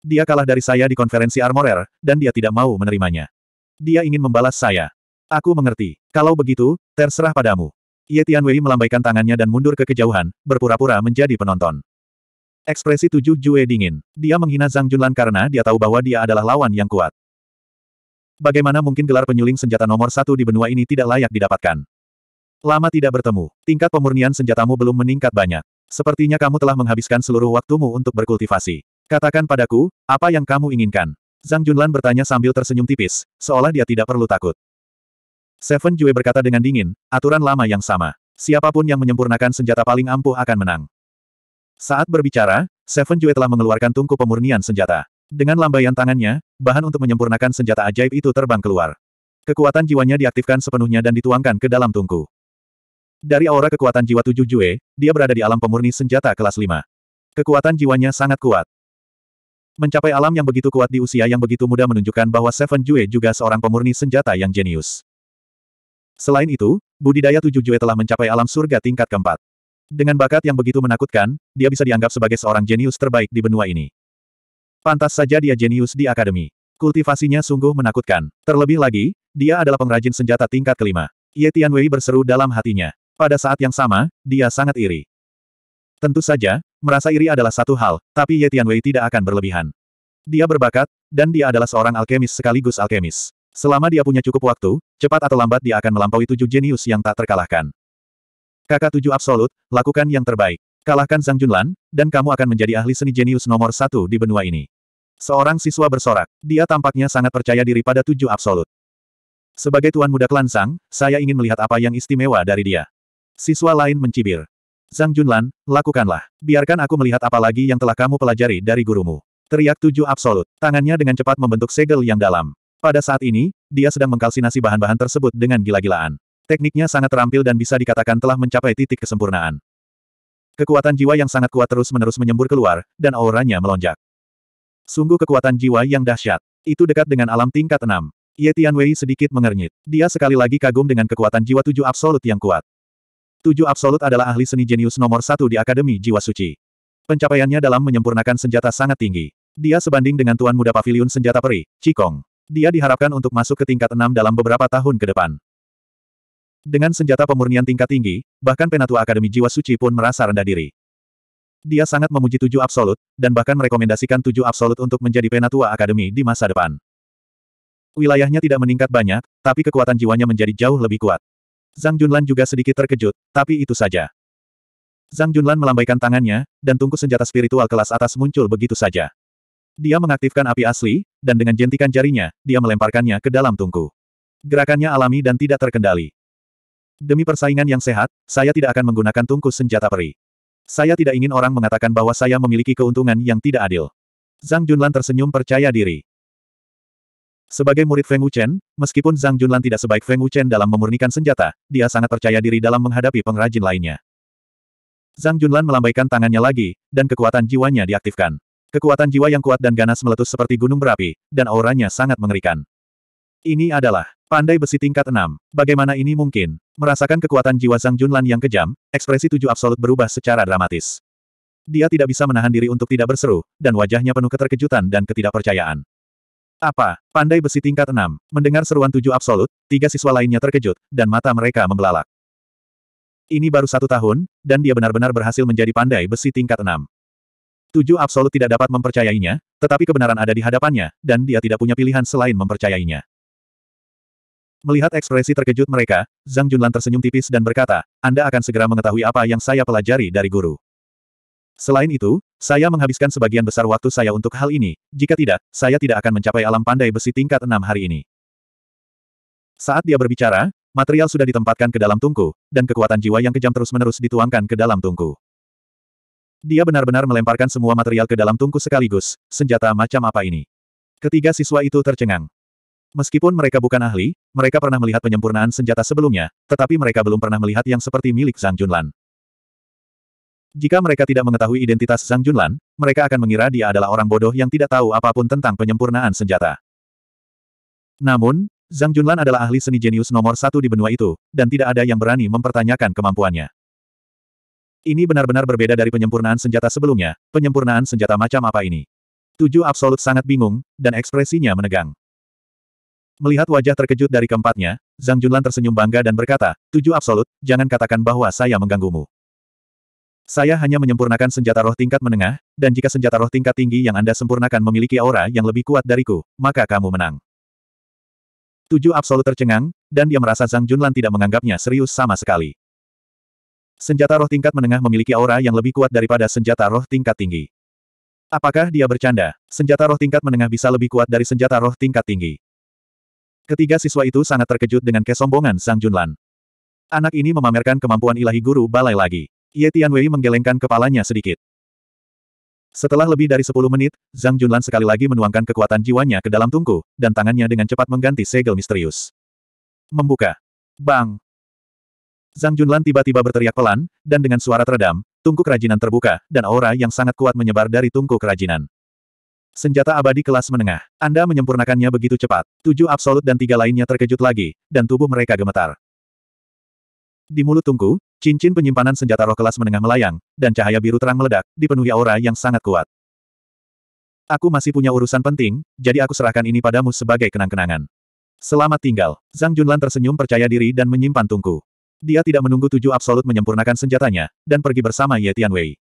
Dia kalah dari saya di konferensi armorer, dan dia tidak mau menerimanya. Dia ingin membalas saya. Aku mengerti. Kalau begitu, terserah padamu. Ye Tianwei melambaikan tangannya dan mundur ke kejauhan, berpura-pura menjadi penonton. Ekspresi tujuh Jue dingin. Dia menghina Zhang Junlan karena dia tahu bahwa dia adalah lawan yang kuat. Bagaimana mungkin gelar penyuling senjata nomor satu di benua ini tidak layak didapatkan? Lama tidak bertemu. Tingkat pemurnian senjatamu belum meningkat banyak. Sepertinya kamu telah menghabiskan seluruh waktumu untuk berkultivasi. Katakan padaku, apa yang kamu inginkan? Zhang Junlan bertanya sambil tersenyum tipis, seolah dia tidak perlu takut. Seven Jue berkata dengan dingin, aturan lama yang sama. Siapapun yang menyempurnakan senjata paling ampuh akan menang. Saat berbicara, Seven Jue telah mengeluarkan tungku pemurnian senjata. Dengan lambaian tangannya, bahan untuk menyempurnakan senjata ajaib itu terbang keluar. Kekuatan jiwanya diaktifkan sepenuhnya dan dituangkan ke dalam tungku. Dari aura kekuatan jiwa tujuh Jue, dia berada di alam pemurni senjata kelas lima. Kekuatan jiwanya sangat kuat. Mencapai alam yang begitu kuat di usia yang begitu muda menunjukkan bahwa Seven Jue juga seorang pemurni senjata yang jenius. Selain itu, budidaya tujuh Jue telah mencapai alam surga tingkat keempat. Dengan bakat yang begitu menakutkan, dia bisa dianggap sebagai seorang jenius terbaik di benua ini. Pantas saja dia jenius di akademi. Kultivasinya sungguh menakutkan. Terlebih lagi, dia adalah pengrajin senjata tingkat kelima. Ye Tianwei berseru dalam hatinya. Pada saat yang sama, dia sangat iri. Tentu saja, merasa iri adalah satu hal, tapi Ye Tianwei tidak akan berlebihan. Dia berbakat, dan dia adalah seorang alkemis sekaligus alkemis. Selama dia punya cukup waktu, cepat atau lambat dia akan melampaui tujuh jenius yang tak terkalahkan. Kakak tujuh absolut, lakukan yang terbaik. Kalahkan Zhang Junlan, dan kamu akan menjadi ahli seni jenius nomor satu di benua ini. Seorang siswa bersorak. Dia tampaknya sangat percaya diri pada tujuh absolut. Sebagai tuan muda klan Sang, saya ingin melihat apa yang istimewa dari dia. Siswa lain mencibir. Zhang Junlan, lakukanlah. Biarkan aku melihat apa lagi yang telah kamu pelajari dari gurumu. Teriak tujuh absolut. Tangannya dengan cepat membentuk segel yang dalam. Pada saat ini, dia sedang mengkalsinasi bahan-bahan tersebut dengan gila-gilaan. Tekniknya sangat terampil dan bisa dikatakan telah mencapai titik kesempurnaan. Kekuatan jiwa yang sangat kuat terus-menerus menyembur keluar, dan auranya melonjak. Sungguh kekuatan jiwa yang dahsyat. Itu dekat dengan alam tingkat enam. Ye Tianwei sedikit mengernyit. Dia sekali lagi kagum dengan kekuatan jiwa tujuh absolut yang kuat. Tujuh Absolut adalah ahli seni jenius nomor satu di Akademi Jiwa Suci. Pencapaiannya dalam menyempurnakan senjata sangat tinggi. Dia sebanding dengan Tuan Muda Pavilion Senjata Peri, Cikong. Dia diharapkan untuk masuk ke tingkat enam dalam beberapa tahun ke depan. Dengan senjata pemurnian tingkat tinggi, bahkan Penatua Akademi Jiwa Suci pun merasa rendah diri. Dia sangat memuji tujuh absolut, dan bahkan merekomendasikan tujuh absolut untuk menjadi Penatua Akademi di masa depan. Wilayahnya tidak meningkat banyak, tapi kekuatan jiwanya menjadi jauh lebih kuat. Zhang Junlan juga sedikit terkejut, tapi itu saja. Zhang Junlan melambaikan tangannya, dan tungku senjata spiritual kelas atas muncul begitu saja. Dia mengaktifkan api asli, dan dengan jentikan jarinya, dia melemparkannya ke dalam tungku. Gerakannya alami dan tidak terkendali. Demi persaingan yang sehat, saya tidak akan menggunakan tungku senjata peri. Saya tidak ingin orang mengatakan bahwa saya memiliki keuntungan yang tidak adil. Zhang Junlan tersenyum percaya diri. Sebagai murid Feng Wuchen, meskipun Zhang Junlan tidak sebaik Feng Wuchen dalam memurnikan senjata, dia sangat percaya diri dalam menghadapi pengrajin lainnya. Zhang Junlan melambaikan tangannya lagi, dan kekuatan jiwanya diaktifkan. Kekuatan jiwa yang kuat dan ganas meletus seperti gunung berapi, dan auranya sangat mengerikan. Ini adalah pandai besi tingkat 6. Bagaimana ini mungkin? Merasakan kekuatan jiwa Zhang Junlan yang kejam, ekspresi tujuh absolut berubah secara dramatis. Dia tidak bisa menahan diri untuk tidak berseru, dan wajahnya penuh keterkejutan dan ketidakpercayaan. Apa? Pandai besi tingkat 6. Mendengar seruan tujuh absolut, tiga siswa lainnya terkejut, dan mata mereka membelalak. Ini baru satu tahun, dan dia benar-benar berhasil menjadi pandai besi tingkat 6. Tujuh absolut tidak dapat mempercayainya, tetapi kebenaran ada di hadapannya, dan dia tidak punya pilihan selain mempercayainya. Melihat ekspresi terkejut mereka, Zhang Junlan tersenyum tipis dan berkata, Anda akan segera mengetahui apa yang saya pelajari dari guru. Selain itu, saya menghabiskan sebagian besar waktu saya untuk hal ini, jika tidak, saya tidak akan mencapai alam pandai besi tingkat enam hari ini. Saat dia berbicara, material sudah ditempatkan ke dalam tungku, dan kekuatan jiwa yang kejam terus-menerus dituangkan ke dalam tungku. Dia benar-benar melemparkan semua material ke dalam tungku sekaligus, senjata macam apa ini. Ketiga siswa itu tercengang. Meskipun mereka bukan ahli, mereka pernah melihat penyempurnaan senjata sebelumnya, tetapi mereka belum pernah melihat yang seperti milik Zhang Junlan. Jika mereka tidak mengetahui identitas Zhang Junlan, mereka akan mengira dia adalah orang bodoh yang tidak tahu apapun tentang penyempurnaan senjata. Namun, Zhang Junlan adalah ahli seni jenius nomor satu di benua itu, dan tidak ada yang berani mempertanyakan kemampuannya. Ini benar-benar berbeda dari penyempurnaan senjata sebelumnya, penyempurnaan senjata macam apa ini? Tujuh Absolut sangat bingung, dan ekspresinya menegang. Melihat wajah terkejut dari keempatnya, Zhang Junlan tersenyum bangga dan berkata, Tujuh Absolut, jangan katakan bahwa saya mengganggumu. Saya hanya menyempurnakan senjata roh tingkat menengah, dan jika senjata roh tingkat tinggi yang Anda sempurnakan memiliki aura yang lebih kuat dariku, maka kamu menang. Tujuh absolut tercengang, dan dia merasa Zhang Junlan tidak menganggapnya serius sama sekali. Senjata roh tingkat menengah memiliki aura yang lebih kuat daripada senjata roh tingkat tinggi. Apakah dia bercanda? Senjata roh tingkat menengah bisa lebih kuat dari senjata roh tingkat tinggi. Ketiga siswa itu sangat terkejut dengan kesombongan Sang Junlan. Anak ini memamerkan kemampuan ilahi guru balai lagi. Ye Tianwei menggelengkan kepalanya sedikit. Setelah lebih dari 10 menit, Zhang Junlan sekali lagi menuangkan kekuatan jiwanya ke dalam tungku, dan tangannya dengan cepat mengganti segel misterius. Membuka. Bang! Zhang Junlan tiba-tiba berteriak pelan, dan dengan suara teredam, tungku kerajinan terbuka, dan aura yang sangat kuat menyebar dari tungku kerajinan. Senjata abadi kelas menengah. Anda menyempurnakannya begitu cepat. Tujuh absolut dan tiga lainnya terkejut lagi, dan tubuh mereka gemetar. Di mulut tungku, Cincin penyimpanan senjata roh kelas menengah melayang, dan cahaya biru terang meledak, dipenuhi aura yang sangat kuat. Aku masih punya urusan penting, jadi aku serahkan ini padamu sebagai kenang-kenangan. Selamat tinggal. Zhang Junlan tersenyum percaya diri dan menyimpan tungku. Dia tidak menunggu tujuh absolut menyempurnakan senjatanya, dan pergi bersama Ye Tianwei.